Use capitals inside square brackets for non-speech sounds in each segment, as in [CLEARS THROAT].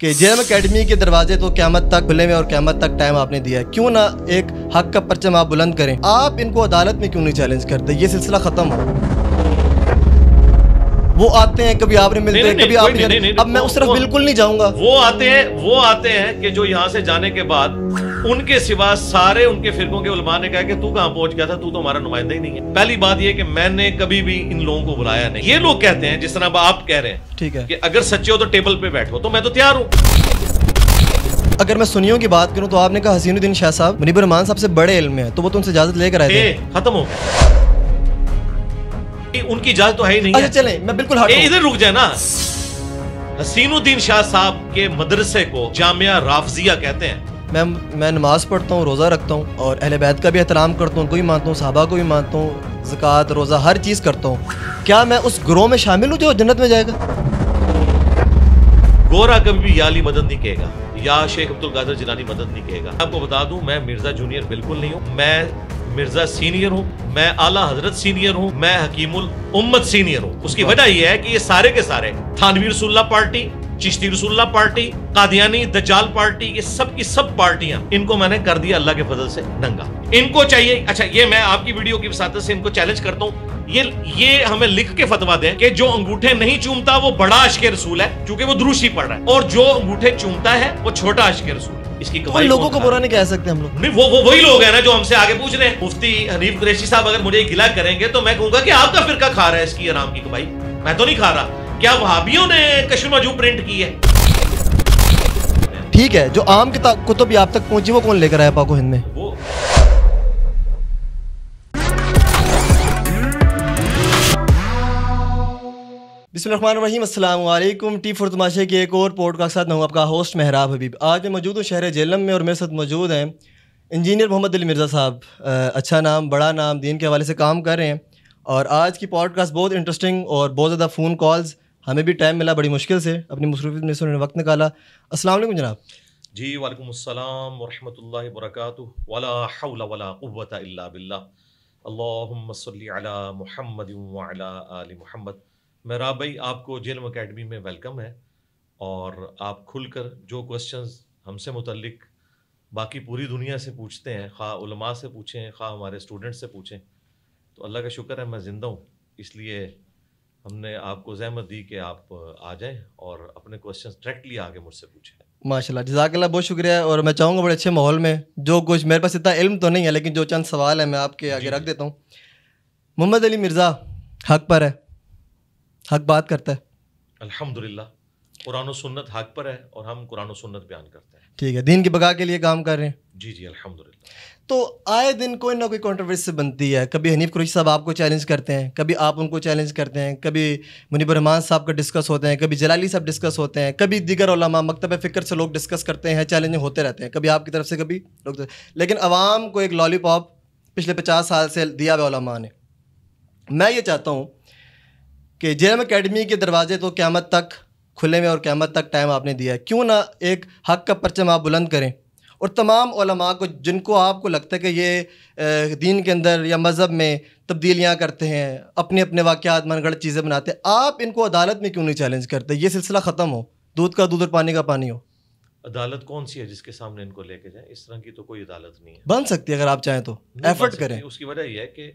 कि JM academy के दरवाजे तो क्यामत तक खुले हुए और क्यामत तक टाइम आपने दिया है क्यों ना एक हक का परचम आप बुलंद करें आप इनको अदालत में क्यों नहीं चैलेंज करते ये सिलसिला खत्म हो वो आते हैं कभी आपने मिलते हैं कभी आपने अब मैं उस तरफ बिल्कुल नहीं जाऊंगा वो आते हैं वो आते हैं कि जो यहाँ से जाने के बाद उनके सिवा सारे उनके फिरकों के उलमा ने कहा कि तू कहां पहुंच गया था तू तो हमारा नुमाइंदा ही नहीं है पहली बात यह कि मैंने कभी भी इन लोगों को बुलाया नहीं ये लोग कहते हैं जिस तरह अब आप कह रहे हैं ठीक है कि अगर सच्चे हो तो टेबल पे बैठो तो मैं तो तैयार हूँ अगर मैं सुनियों की बात करूं तो आपने कहा हसीनुद्दीन शाह साहब मुनीबर रहमान साहब से बड़े इल्म है तो वो तुमसे तो इजाजत लेकर आए खत्म हो उनकी इजाजत तो है ही नहीं अच्छा चले मैं बिल्कुल इधर रुक जाए ना हसीनुद्दीन शाह साहब के मदरसे को जामिया राफजिया कहते हैं मैं मैं नमाज़ पढ़ता हूँ रोज़ा रखता हूँ और अहल बैत का भी एहतराम करता हूँ उनको भी मानता हूँ साहबा को भी मानता हूँ ज़क़़त रोज़ा हर चीज़ करता हूँ क्या मैं उस ग्रोह में शामिल हूँ जो जन्नत में जाएगा गोरा कभी भी याली मदद नहीं कहेगा या शेख अब्दुल गाजर जिलानी मदद नहीं कहेगा आपको बता दूं मैं मिर्ज़ा जूनियर बिल्कुल नहीं हूँ मैं मिर्ज़ा सीनियर हूँ मैं आला हजरत सीनियर हूँ मैं हकीमुल उम्मत सीनियर हूँ उसकी हाँ। वजह यह है कि ये सारे के सारे थानवीर सुल्ला पार्टी चिश्ती रसुल्ला पार्टी कादियानी दजाल पार्टी ये सब की सब पार्टियां इनको मैंने कर दिया अल्लाह के फजल से नंगा इनको चाहिए अच्छा ये मैं आपकी वीडियो की वसात से इनको चैलेंज करता हूँ ये ये हमें लिख के फतवा दें कि जो अंगूठे नहीं चूमता वो बड़ा अश के रसूल है क्योंकि वो द्रूशी पड़ रहा है और जो अंगूठे चूमता है वो छोटा अश के रसूल है इसकी तो लोगों को बुरा नहीं कह सकते हम लोग नहीं वो वो वही लोग हैं ना जो हमसे आगे पूछ रहे हैं मुफ्ती हनीफ कुरैशी साहब अगर मुझे गिला करेंगे तो मैं कहूंगा कि आपका फिरका खा रहा है इसकी आराम की कमाई मैं तो नहीं खा रहा क्या वहाबियों ने कश्मीर मजू प्रिंट की है ठीक है जो आम कुतुब आप तक पहुंची वो कौन लेकर आया पाको हिंद में बिस्मिल्लाम टी फोर तमाशे के एक और पोर्ट का साथ मैं हूँ आपका होस्ट महराब हबीब आज मैं मौजूद हूँ शहर जेलम में और मेरे साथ मौजूद हैं इंजीनियर मोहम्मद अली मिर्ज़ा साहब अच्छा नाम बड़ा नाम दीन के हवाले से काम कर रहे हैं और आज की पॉडकास्ट बहुत इंटरेस्टिंग और बहुत ज़्यादा फ़ोन कॉल्स हमें भी टाइम मिला बड़ी मुश्किल से अपनी मसरूफ़ी में से उन्होंने वक्त निकाला अस्सलाम वालेकुम जनाब जी वालेकुम अस्सलाम वरहमतुल्लाहि वबरकातुहू वला हौला वला कुव्वता इल्ला बिल्लाह अल्लाहुम्म सल्ली अला मुहम्मद व अला आलि मुहम्मद महराब भाई आपको जेलम अकेडमी में वेलकम है और आप खुलकर जो क्वेश्चंस हमसे मुतलक बाकी पूरी दुनिया से पूछते हैं खा उलमा से पूछें खा हमारे स्टूडेंट से पूछें तो अल्लाह का शुक्र है मैं ज़िंदा हूँ इसलिए हमने आपको जहमत दी कि आप आ जाएं और अपने क्वेश्चन डायरेक्टली आगे मुझसे पूछें माशा जजाकल्ला बहुत शुक्रिया और मैं चाहूँगा बड़े अच्छे माहौल में जो कुछ मेरे पास इतना इल्म तो नहीं है लेकिन जो चंद सवाल है मैं आपके आगे रख देता हूँ मोहम्मद अली मिर्ज़ा हक पर है हक बात करता है अल्हम्दुलिल्लाह कुरान सुन्नत हक पर है और हम कुरान सुन्नत बयान करते हैं ठीक है दीन की बगा के लिए काम कर रहे हैं जी जी अल्हम्दुलिल्लाह तो आए दिन कोई ना कोई कंट्रोवर्सी बनती है कभी हनीफ कुरैशी साहब आपको चैलेंज करते हैं कभी आप उनको चैलेंज करते हैं कभी मुनीब रहमान साहब का डिस्कस होते हैं कभी जलाली साहब डिस्कस होते हैं कभी दीगर उलमा मकतब फ़िक्र से लोग डिस्कस करते हैं चैलेंज होते रहते हैं कभी आपकी तरफ से कभी लोग तो- लेकिन आवाम को एक लॉलीपॉप पिछले पचास साल से दिया हुआ उलमा ने मैं ये चाहता हूँ कि जे एम अकेडमी के दरवाजे तो क़्यामत तक खुले में और क़्यामत तक टाइम आपने दिया है क्यों ना एक हक का परचम आप बुलंद करें और तमाम को जिनको आपको लगता है कि ये दीन के अंदर या मज़हब में तब्दीलियाँ करते हैं अपने अपने वाक़ात मनगढ़ चीज़ें बनाते हैं आप इनको अदालत में क्यों नहीं चैलेंज करते ये सिलसिला ख़त्म हो दूध का दूध और पानी का पानी हो अदालत कौन सी है जिसके सामने इनको लेके जाए इस तरह की तो कोई अदालत नहीं है बन सकती है अगर आप चाहें तो एफर्ट करें उसकी वजह यह है कि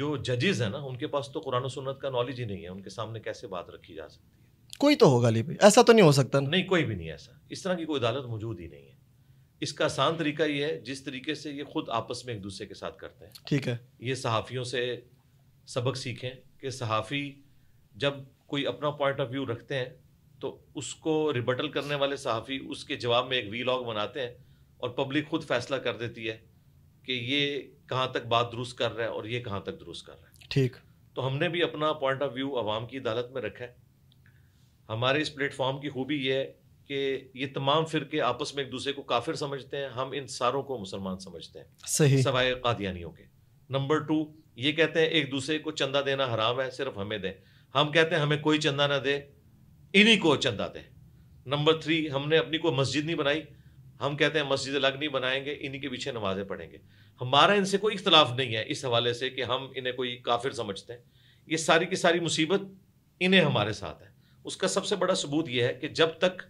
जो जजेज हैं ना उनके पास तो कुरान सुन्नत का नॉलेज ही नहीं है उनके सामने कैसे बात रखी जा सकती है कोई तो होगा ली भाई ऐसा तो नहीं हो सकता ना? नहीं कोई भी नहीं ऐसा इस तरह की कोई अदालत मौजूद ही नहीं है इसका आसान तरीका ये है जिस तरीके से ये खुद आपस में एक दूसरे के साथ करते हैं ठीक है ये सहाफ़ियों से सबक सीखें कि सहाफ़ी जब कोई अपना पॉइंट ऑफ व्यू रखते हैं तो उसको रिबटल करने वाले सहाफ़ी उसके जवाब में एक लॉग बनाते हैं और पब्लिक खुद फैसला कर देती है कि ये कहाँ तक बात दुरुस्त कर रहा है और ये कहाँ तक दुरुस्त कर रहा है ठीक तो हमने भी अपना पॉइंट ऑफ व्यू आवाम की अदालत में रखा है हमारे इस प्लेटफॉर्म की खूबी ये है कि ये तमाम फिरके आपस में एक दूसरे को काफिर समझते हैं हम इन सारों को मुसलमान समझते हैं सही सवाए कादियानियों के नंबर टू ये कहते हैं एक दूसरे को चंदा देना हराम है सिर्फ हमें दें हम कहते हैं हमें कोई चंदा ना दे इन्हीं को चंदा दें नंबर थ्री हमने अपनी कोई मस्जिद नहीं बनाई हम कहते हैं मस्जिद अलग नहीं बनाएंगे इन्हीं के पीछे नमाजें पढ़ेंगे हमारा इनसे कोई इख्तलाफ नहीं है इस हवाले से कि हम इन्हें कोई काफिर समझते हैं ये सारी की सारी मुसीबत इन्हें हमारे साथ है उसका सबसे बड़ा सबूत यह है कि जब तक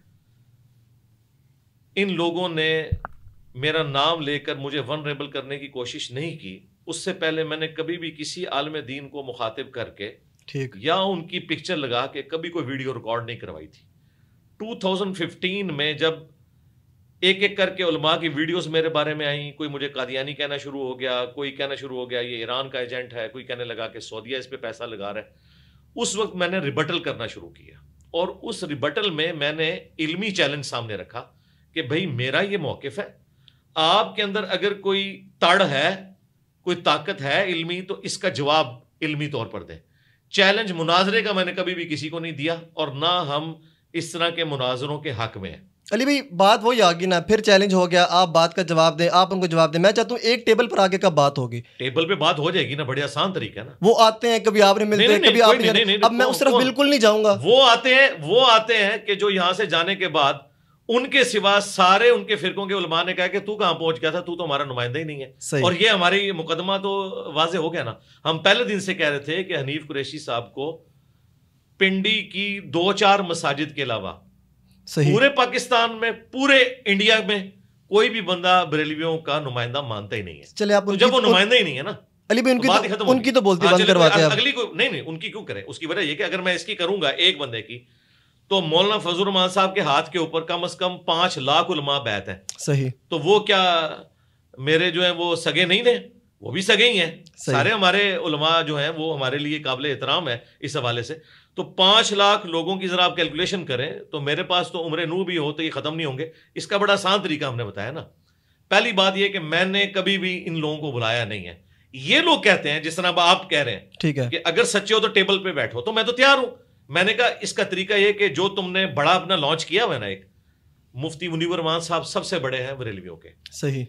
इन लोगों ने मेरा नाम लेकर मुझे वनरेबल करने की कोशिश नहीं की उससे पहले मैंने कभी भी किसी आलम दीन को मुखातिब करके ठीक या उनकी पिक्चर लगा के कभी कोई वीडियो रिकॉर्ड नहीं करवाई थी 2015 में जब एक एक करके उलमा की वीडियोस मेरे बारे में आई कोई मुझे कादियानी कहना शुरू हो गया कोई कहना शुरू हो गया ये ईरान का एजेंट है कोई कहने लगा कि सऊदिया इस पर पैसा लगा रहा है उस वक्त मैंने रिबटल करना शुरू किया और उस रिबटल में मैंने इल्मी चैलेंज सामने रखा कि भाई मेरा ये मौकफ है आपके अंदर अगर कोई ताड़ है कोई ताकत है इल्मी तो इसका जवाब इल्मी तौर पर दें चैलेंज मुनाजरे का मैंने कभी भी किसी को नहीं दिया और ना हम इस तरह के मुनाजरों के हक में हैं अली भाई बात वही आ गई ना फिर चैलेंज हो गया आप बात का जवाब दें आप उनको जवाब दें मैं चाहता हूँ एक टेबल पर आगे कब बात होगी टेबल पे बात हो जाएगी ना बड़े आसान तरीका है ना वो आते हैं कभी आपने मिलते हैं कभी आप अब मैं उस तरफ बिल्कुल नहीं जाऊंगा वो आते हैं वो आते हैं कि जो यहाँ से जाने के बाद उनके सिवा सारे उनके फिरकों के उलमा ने कहा कि तू कहां पहुंच गया था तू तो हमारा नुमाइंदा ही नहीं है और ये हमारी मुकदमा तो वाजे हो गया ना हम पहले दिन से कह रहे थे कि हनीफ कुरैशी साहब को पिंडी की दो चार मसाजिद के अलावा पूरे पाकिस्तान में पूरे इंडिया में कोई भी बंदा बरेलवियों का नुमाइंदा मानता ही नहीं है चले आप तो जब वो तो- नुमाइंदा ही नहीं है ना अली भाई उनकी तो, उनकी तो-, तो बोलती हाँ, बंद करवाते हैं अगली को नहीं नहीं उनकी क्यों करें उसकी वजह यह कि अगर मैं इसकी करूंगा एक बंदे की तो मौलाना फजल रमान साहब के हाथ के ऊपर कम अज कम पांच लाख उलमा बैत है सही तो वो क्या मेरे जो है वो सगे नहीं थे वो भी सगे ही हैं सारे हमारे उलमा जो हैं वो हमारे लिए काबिल एहतराम है इस हवाले से तो पांच लाख लोगों की ज़रा आप कैलकुलेशन करें तो मेरे पास तो उम्र नू भी हो तो ये ख़त्म नहीं होंगे इसका बड़ा आसान तरीका हमने बताया ना पहली बात यह कि मैंने कभी भी इन लोगों को बुलाया नहीं है ये लोग कहते हैं जिस तरह आप कह रहे हैं ठीक है कि अगर सच्चे हो तो टेबल पे बैठो तो मैं तो तैयार हूं मैंने कहा इसका तरीका यह कि जो तुमने बड़ा अपना लॉन्च किया हुआ ना एक मुफ्ती मुनीबर मान साहब सबसे बड़े हैं बरेलवियों के सही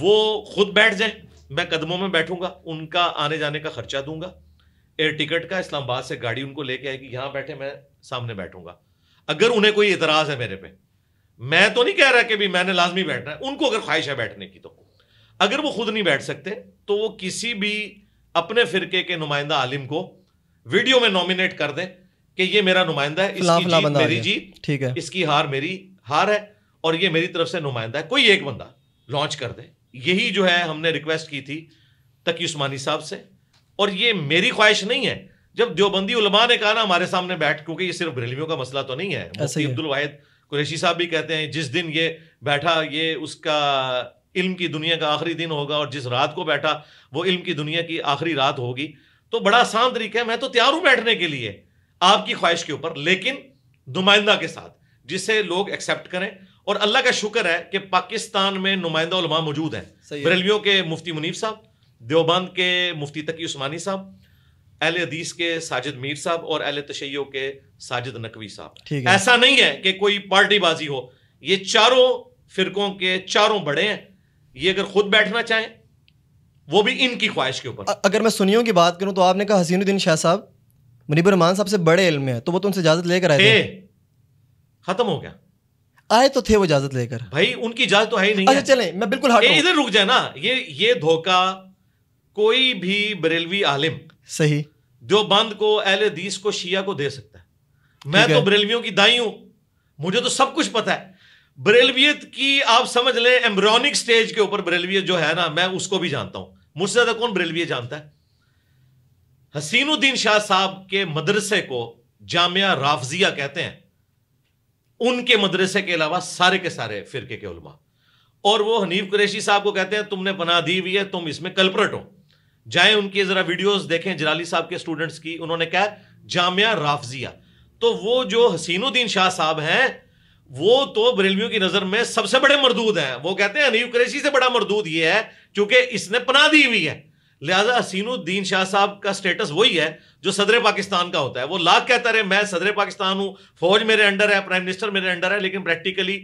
वो खुद बैठ जाए मैं कदमों में बैठूंगा उनका आने जाने का खर्चा दूंगा एयर टिकट का इस्लामाबाद से गाड़ी उनको लेके आएगी यहां बैठे मैं सामने बैठूंगा अगर उन्हें कोई इतराज है मेरे पे मैं तो नहीं कह रहा कि भी मैंने लाजमी बैठना है उनको अगर ख्वाहिश है बैठने की तो अगर वो खुद नहीं बैठ सकते तो वो किसी भी अपने फिरके के नुमाइंदा आलिम को वीडियो में नॉमिनेट कर दें कि ये मेरा नुमाइंदा है इसकी फला, फला मेरी जीत ठीक है इसकी हार मेरी हार है और ये मेरी तरफ से नुमाइंदा है कोई एक बंदा लॉन्च कर दे यही जो है हमने रिक्वेस्ट की थी तकी उस्मानी साहब से और ये मेरी ख्वाहिश नहीं है जब देवबंदी उलमा ने कहा ना हमारे सामने बैठ क्योंकि ये सिर्फ बरेलवियों का मसला तो नहीं है अब्दुल वाहिद कुरैशी साहब भी कहते हैं जिस दिन ये बैठा ये उसका इल्म की दुनिया का आखिरी दिन होगा और जिस रात को बैठा वो इल्म की दुनिया की आखिरी रात होगी तो बड़ा आसान तरीका है मैं तो तैयार हूं बैठने के लिए आपकी ख्वाहिश के ऊपर लेकिन नुमाइंदा के साथ जिसे लोग एक्सेप्ट करें और अल्लाह का शुक्र है कि पाकिस्तान में नुमाइंदा उलमा मौजूद है बरेलवियों के मुफ्ती मुनीफ साहब देवबंद के मुफ्ती तकी उस्मानी साहब अहल हदीस के साजिद मीर साहब और अहल तशैयों के साजिद नकवी साहब ऐसा नहीं है कि कोई पार्टीबाजी हो ये चारों फिरकों के चारों बड़े हैं ये अगर खुद बैठना चाहें वो भी इनकी ख्वाहिश के ऊपर अगर मैं सुनियों की बात करूं तो आपने कहा हसीनुद्दीन शाह साहब मुनीबर रहमान साहब से बड़े इल्म है तो वो तो उनसे इजाजत लेकर आए थे खत्म हो गया आए तो थे वो इजाजत लेकर भाई उनकी इजाजत तो है ही नहीं अच्छा चले मैं बिल्कुल हट इधर रुक जाए ना ये ये धोखा कोई भी बरेलवी आलिम सही बंद को अहले दीस को शिया को दे सकता है मैं तो बरेलवियों की दाई हूं मुझे तो सब कुछ पता है बरेलवियत की आप समझ लें एम्ब्रोनिक स्टेज के ऊपर बरेलवियत जो है ना मैं उसको भी जानता हूं मुझसे ज्यादा कौन बरेलवी जानता है हसीनुद्दीन शाह साहब के मदरसे को जामिया राफजिया कहते हैं उनके मदरसे के अलावा सारे के सारे फिरके के उलमा और वो हनीफ कुरैशी साहब को कहते हैं तुमने बना दी हुई है तुम इसमें कल्परेट हो जाए उनकी जरा वीडियोस देखें जलाली साहब के स्टूडेंट्स की उन्होंने कहा जामिया राफजिया तो वो जो हसीनुद्दीन शाह साहब हैं वो तो बरेलवियों की नजर में सबसे बड़े मरदूद हैं वो कहते हैं अनीब कुरैशी से बड़ा मरदूद ये है क्योंकि इसने पना दी हुई है लिहाजा हसीनुद्दीन शाह साहब का स्टेटस वही है जो सदर पाकिस्तान का होता है वो लाख कहता रहे मैं सदर पाकिस्तान हूँ फौज मेरे अंडर है प्राइम मिनिस्टर मेरे अंडर है लेकिन प्रैक्टिकली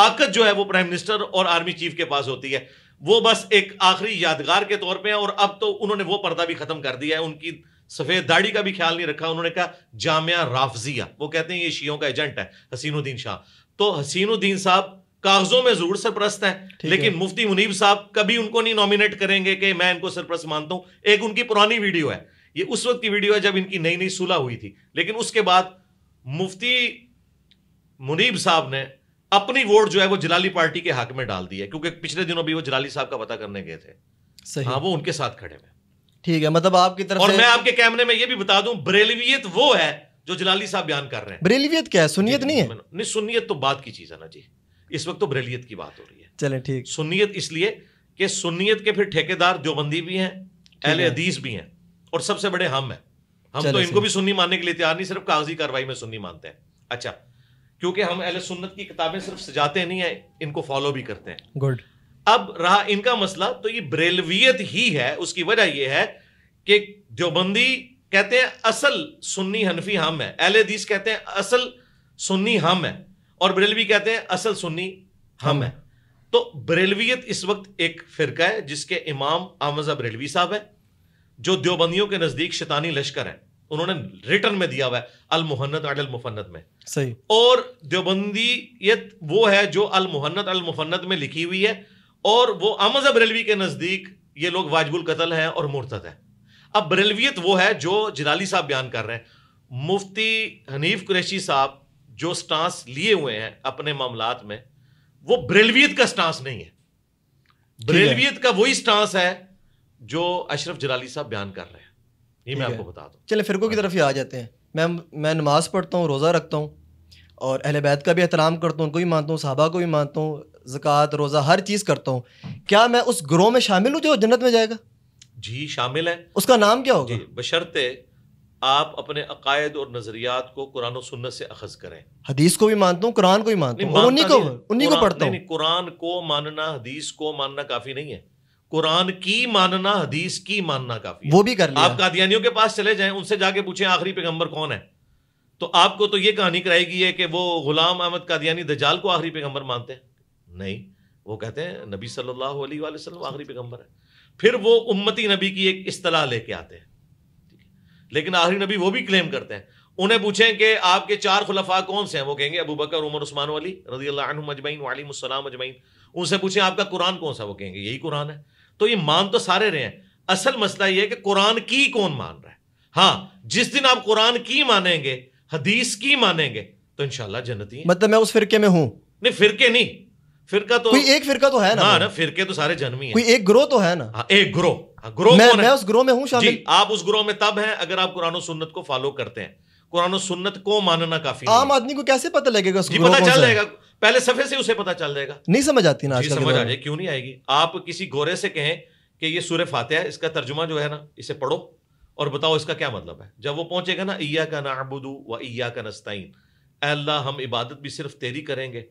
ताकत जो है वो प्राइम मिनिस्टर और आर्मी चीफ के पास होती है वो बस एक आखिरी यादगार के तौर पर और अब तो उन्होंने वो पर्दा भी खत्म कर दिया है उनकी सफेद दाढ़ी का भी ख्याल नहीं रखा उन्होंने कहा जामिया राफजिया वो कहते हैं ये शियों का एजेंट है हसीनुद्दीन शाह तो हसीनुद्दीन साहब कागजों में जरूर सरप्रस्त हैं लेकिन है। मुफ्ती मुनीब साहब कभी उनको नहीं नॉमिनेट करेंगे कि मैं इनको सरप्रस्त मानता हूं एक उनकी पुरानी वीडियो है ये उस वक्त की वीडियो है जब इनकी नई नई सुलह हुई थी लेकिन उसके बाद मुफ्ती मुनीब साहब ने अपनी वोट जो है वो जलाली पार्टी के हक में डाल दी है क्योंकि पिछले दिनों भी वो जलाली साहब का पता करने गए थे सही हाँ वो उनके साथ खड़े हुए ठीक है मतलब आपकी तरफ और मैं आपके कैमरे में ये भी बता दूं ब्रेलवियत वो है जो जलाली साहब बयान कर रहे हैं बरेलवियत क्या है सुनियत नहीं है नहीं सुनियत तो बात की चीज़ है ना जी इस वक्त तो बरेलियत की बात हो रही है चले ठीक सुनियत इसलिए कि सुनियत के फिर ठेकेदार जोबंदी भी हैं अहल अदीस भी हैं और सबसे बड़े हम हैं हम तो इनको भी सुन्नी मानने के लिए तैयार नहीं सिर्फ कागजी कार्रवाई में सुन्नी मानते हैं अच्छा क्योंकि हम अहल सुन्नत की किताबें सिर्फ सजाते नहीं है इनको फॉलो भी करते हैं गुड अब रहा इनका मसला तो ये ब्रेलवियत ही है उसकी वजह यह है कि देवबंदी कहते हैं असल सुन्नी हनफी हम है एल एदीस कहते हैं असल सुन्नी हम है और बरेलवी कहते हैं असल सुन्नी हम है तो बरेलवियत इस वक्त एक फ़िरका है जिसके इमाम आमजा बरेलवी साहब है जो देवबंदियों के नज़दीक शैतानी लश्कर है उन्होंने रिटर्न में दिया हुआ है अल मुहन्नत अल मुफन्नत में सही और देवबंदीयत वो है जो अल मुहन्नत अल मुफन्नत में लिखी हुई है और वो आमजा बरेलवी के नज़दीक ये लोग वाजबुल कतल है और मुर्तद है अब बरेलवियत वो है जो जलाली साहब बयान कर रहे हैं मुफ्ती हनीफ कुरैशी साहब जो स्टांस लिए हुए हैं अपने मामला में वो बरेलवियत का स्टांस नहीं है बरेलवियत का वही स्टांस है जो अशरफ जलाली साहब बयान कर रहे हैं ये मैं आपको बता दूँ चले फिरको की तरफ ही आ जाते हैं मैं मैं नमाज पढ़ता हूँ रोज़ा रखता हूँ और अहल बैत का भी एहतराम करता हूँ उनको भी मानता हूँ साहबा को भी मानता हूँ ज़क़़त रोज़ा हर चीज़ करता हूँ क्या मैं उस ग्रोह में शामिल हूँ जो जन्नत में जाएगा जी शामिल है उसका नाम क्या होगा बशर्ते आप अपने अकायद और नजरियात को कुरान और सुन्नत से अखज करें हदीस को भी मानता हूँ कुरान को भी मानता हूँ उन्हीं को उन्हीं को पढ़ता हूँ कुरान को मानना हदीस को मानना काफी नहीं है कुरान की मानना हदीस की मानना काफी वो भी कर लिया। आप कादियानियों के पास चले जाएं उनसे जाके पूछें आखिरी पैगंबर कौन है तो आपको तो ये कहानी कराई गई है कि वो गुलाम अहमद कादियानी दजाल को आखिरी पैगंबर मानते हैं नहीं वो कहते हैं नबी सल्लल्लाहु अलैहि वसल्लम आखिरी पैगंबर है फिर वो उम्मती नबी की एक इस्तलाह लेके आते हैं लेकिन आखिरी नबी वो भी क्लेम करते हैं उन्हें पूछें कि आपके चार खुलफा कौन से हैं वो कहेंगे अबू बकर उमर उस्मान वाली रजी अल्लाह अजमैन वालीसम अजमैन उनसे पूछें आपका कुरान कौन सा वो कहेंगे यही कुरान है तो ये मान तो सारे रहे हैं असल मसला ये है कि कुरान की कौन मान रहा है हाँ जिस दिन आप कुरान की मानेंगे हदीस की मानेंगे तो इनशाला जन्नती मतलब मैं उस फिरके में हूं नहीं फिरके नहीं फिरका तो कोई एक फिरका तो है ना हाँ ना फिरके तो सारे जन्म ही कोई एक ग्रोह तो है ना हाँ, एक ग्रोह हाँ, ग्रोह मैं, मैं उस ग्रोह में हूँ शामिल आप उस ग्रोह में तब हैं अगर आप कुरान सुन्नत को फॉलो करते हैं कुरान सुन्नत को मानना काफी आम आदमी को कैसे पता लगेगा जी पता चल जाएगा पहले सफे से उसे पता चल जाएगा नहीं समझ आती ना समझ आ जाए क्यों नहीं आएगी आप किसी गोरे से कहें कि ये सूर्य फातह इसका तर्जुमा जो है ना इसे पढ़ो और बताओ इसका क्या मतलब है जब वो पहुंचेगा ना इया का नाबुदू व इया का नस्ताइन अल्लाह हम इबादत भी सिर्फ तेरी करेंगे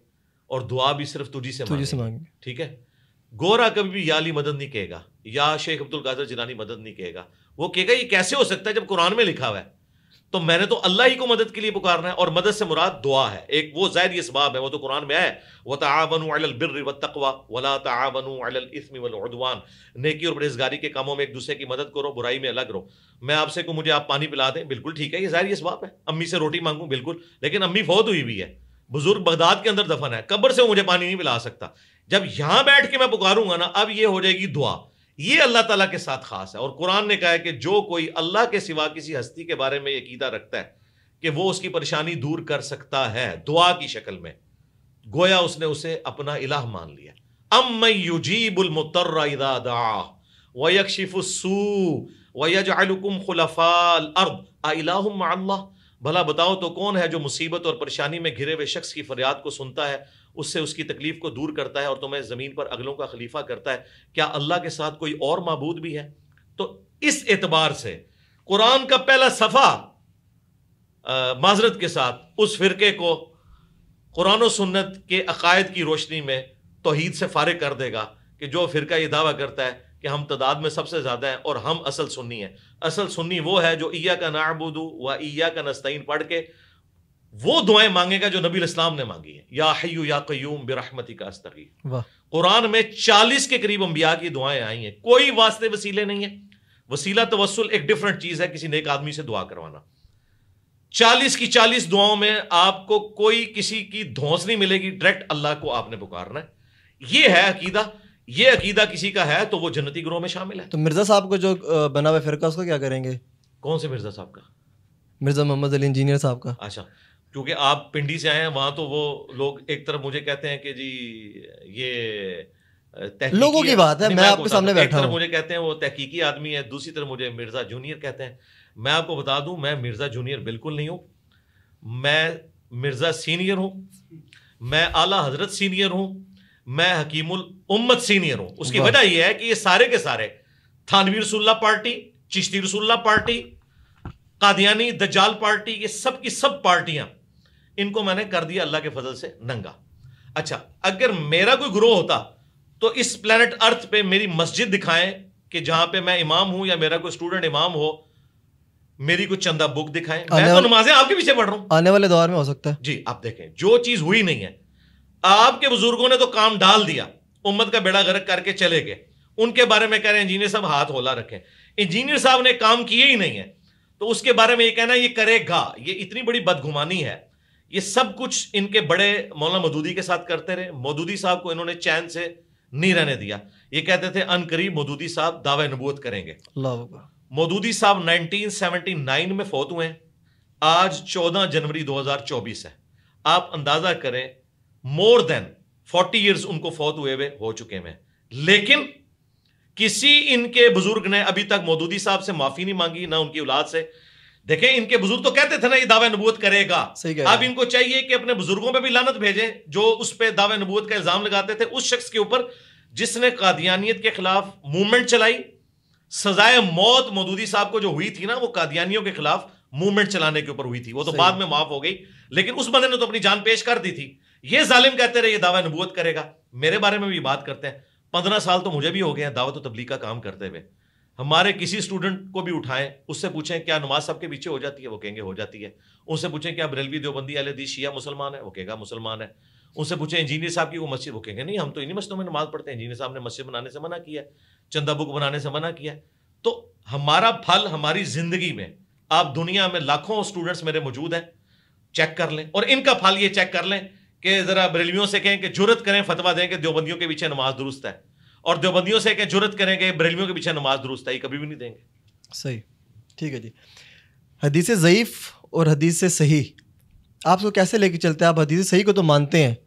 और दुआ भी सिर्फ तुझी से तुझी मांगे ठीक है गोरा कभी भी याली मदद नहीं कहेगा या शेख अब्दुल कादर जिलानी मदद नहीं कहेगा वो कहेगा ये कैसे हो सकता है जब कुरान में लिखा हुआ है तो मैंने तो अल्लाह ही को मदद के लिए पुकारना है और मदद से मुराद दुआ है एक वो जायद ये सबाब है वो तो कुरान में है वह तावन बिर तकवा वला तावन इसमी वलवान नेकी और परहेजगारी के कामों में एक दूसरे की मदद करो बुराई में अलग रहो मैं आपसे को मुझे आप पानी पिला दें बिल्कुल ठीक है ये जाहिर ये सबाब है अम्मी से रोटी मांगू बिल्कुल लेकिन अम्मी फौत हुई भी है बुजुर्ग बगदाद के अंदर दफन है कब्र से मुझे पानी नहीं पिला सकता जब यहां बैठ के मैं पुकारूंगा ना अब ये हो जाएगी दुआ ये अल्लाह ताला के साथ खास है और कुरान ने कहा है कि जो कोई अल्लाह के सिवा किसी हस्ती के बारे में यकीदा रखता है कि वो उसकी परेशानी दूर कर सकता है दुआ की शक्ल में गोया उसने उसे अपना इलाह मान लिया अम युजीबुल वयकशिफु वयजअलुकुम खुलफाल अर्द अल्लाह भला बताओ तो कौन है जो मुसीबत और परेशानी में घिरे हुए शख्स की फरियाद को सुनता है उससे उसकी तकलीफ को दूर करता है और तुम्हें ज़मीन पर अगलों का खलीफा करता है क्या अल्लाह के साथ कोई और मबूद भी है तो इस एतबार से कुरान का पहला सफ़ा माजरत के साथ उस फ़िरके को कुरान सुन्नत के अकायद की रोशनी में तोहद से फारग कर देगा कि जो फ़िरका ये दावा करता है कि हम तादाद में सबसे ज़्यादा हैं और हम असल सुन्नी हैं असल सुन्नी वो है जो इया का नाबुदू व इया का नस्तीन पढ़ के वो दुआएं मांगेगा जो नबी इस्लाम ने मांगी है या हयू या क्यूम बिरहमती का अस्तगी कुरान में चालीस के करीब अम्बिया की दुआएं आई हैं कोई वास्ते वसीले नहीं है वसीला तवसल एक डिफरेंट चीज़ है किसी नेक आदमी से दुआ करवाना चालीस की चालीस दुआओं में आपको कोई किसी की धौस नहीं मिलेगी डायरेक्ट अल्लाह को आपने पुकारना है ये है अकीदा ये अकीदा किसी का है तो वो जन्नती ग्रोह में शामिल है तो मिर्जा साहब को जो बना हुआ फिरका उसको क्या करेंगे कौन से मिर्जा साहब का मिर्जा मोहम्मद अली इंजीनियर साहब का अच्छा क्योंकि आप पिंडी से आए हैं वहाँ तो वो लोग एक तरफ मुझे कहते हैं कि जी ये लोगों की बात है मैं आपके सामने बैठा हूं। मुझे कहते हैं वो तहकीकी आदमी है दूसरी तरफ मुझे मिर्जा जूनियर कहते हैं मैं आपको बता दूं मैं मिर्जा जूनियर बिल्कुल नहीं हूं मैं मिर्जा सीनियर हूं मैं आला हजरत सीनियर हूं मैं हकीमुल उम्मत सीनियर हूं उसकी वजह यह है कि ये सारे के सारे थानवी रसुल्ला पार्टी चिश्ती रसुल्ला पार्टी कादियानी दजाल पार्टी ये सब की सब पार्टियां इनको मैंने कर दिया अल्लाह के फजल से नंगा अच्छा अगर मेरा कोई ग्रोह होता तो इस प्लानट अर्थ पे मेरी मस्जिद दिखाएं कि जहां पे मैं इमाम हूं या मेरा कोई स्टूडेंट इमाम हो मेरी कुछ चंदा बुक दिखाएं मैं तो नमाजें आपके पीछे पढ़ रहा हूं आने वाले दौर में हो सकता है जी आप देखें जो चीज हुई नहीं है आपके बुजुर्गों ने तो काम डाल दिया उम्मत का बेड़ा गर्क करके चले गए उनके बारे में कह रहे हैं इंजीनियर साहब हाथ होला रखें इंजीनियर साहब ने काम किए ही नहीं है तो उसके बारे में ये कहना ये करेगा ये इतनी बड़ी बदगुमानी है ये सब कुछ इनके बड़े मौलाना मदूदी के साथ करते रहे मदूदी साहब को इन्होंने चैन से नहीं रहने दिया ये कहते थे अन करीब मदूदी साहब दावे नबूत करेंगे मदूदी साहब 1979 में फौत हुए आज चौदह जनवरी 2024 है आप अंदाजा करें मोर देन फोर्टी ईयर्स उनको फौत हुए हुए हो चुके हैं लेकिन किसी इनके बुजुर्ग ने अभी तक मोदूदी साहब से माफी नहीं मांगी ना उनकी औलाद से देखें इनके बुजुर्ग तो कहते थे ना ये दावा नबूत करेगा अब इनको चाहिए कि अपने बुजुर्गों पे भी लानत भेजें जो उस पर दावा नबूत का इल्जाम लगाते थे उस शख्स के ऊपर जिसने कादियानियत के खिलाफ मूवमेंट चलाई सजाए मौत मोदूदी साहब को जो हुई थी ना वो कादियानियों के खिलाफ मूवमेंट चलाने के ऊपर हुई थी वो तो बाद में माफ हो गई लेकिन उस बंदे ने तो अपनी जान पेश कर दी थी ये जालिम कहते रहे ये दावा नबूत करेगा मेरे बारे में भी बात करते हैं पंद्रह साल तो मुझे भी हो गए हैं दावत तो तबलीग का काम करते हुए हमारे किसी स्टूडेंट को भी उठाएं उससे पूछें क्या नमाज सबके पीछे हो जाती है वो कहेंगे हो जाती है उनसे पूछें क्या बरेलवी देवबंदी अलहदी शिया मुसलमान है वो कहेगा मुसलमान है उनसे पूछे इंजीनियर साहब की वो मस्जिद वो कहेंगे नहीं हम तो इन्हीं मस्जिदों में नमाज पढ़ते हैं इंजीनियर साहब ने मस्जिद बनाने से मना किया चंदा बुक बनाने से मना किया तो हमारा फल हमारी ज़िंदगी में आप दुनिया में लाखों स्टूडेंट्स मेरे मौजूद हैं चेक कर लें और इनका फल ये चेक कर लें कि ज़रा बरेलवियों से कहें कि जरूरत करें फतवा दें कि देवबंदियों के पीछे नमाज दुरुस्त है और देवबंदियों से कहें जरूरत करें कि बरेलवियों के पीछे नमाज दुरुस्त है ये कभी भी नहीं देंगे सही ठीक है जी हदीस ज़यीफ़ और हदीस सही आप उसको कैसे लेके चलते हैं आप हदीस सही को तो मानते हैं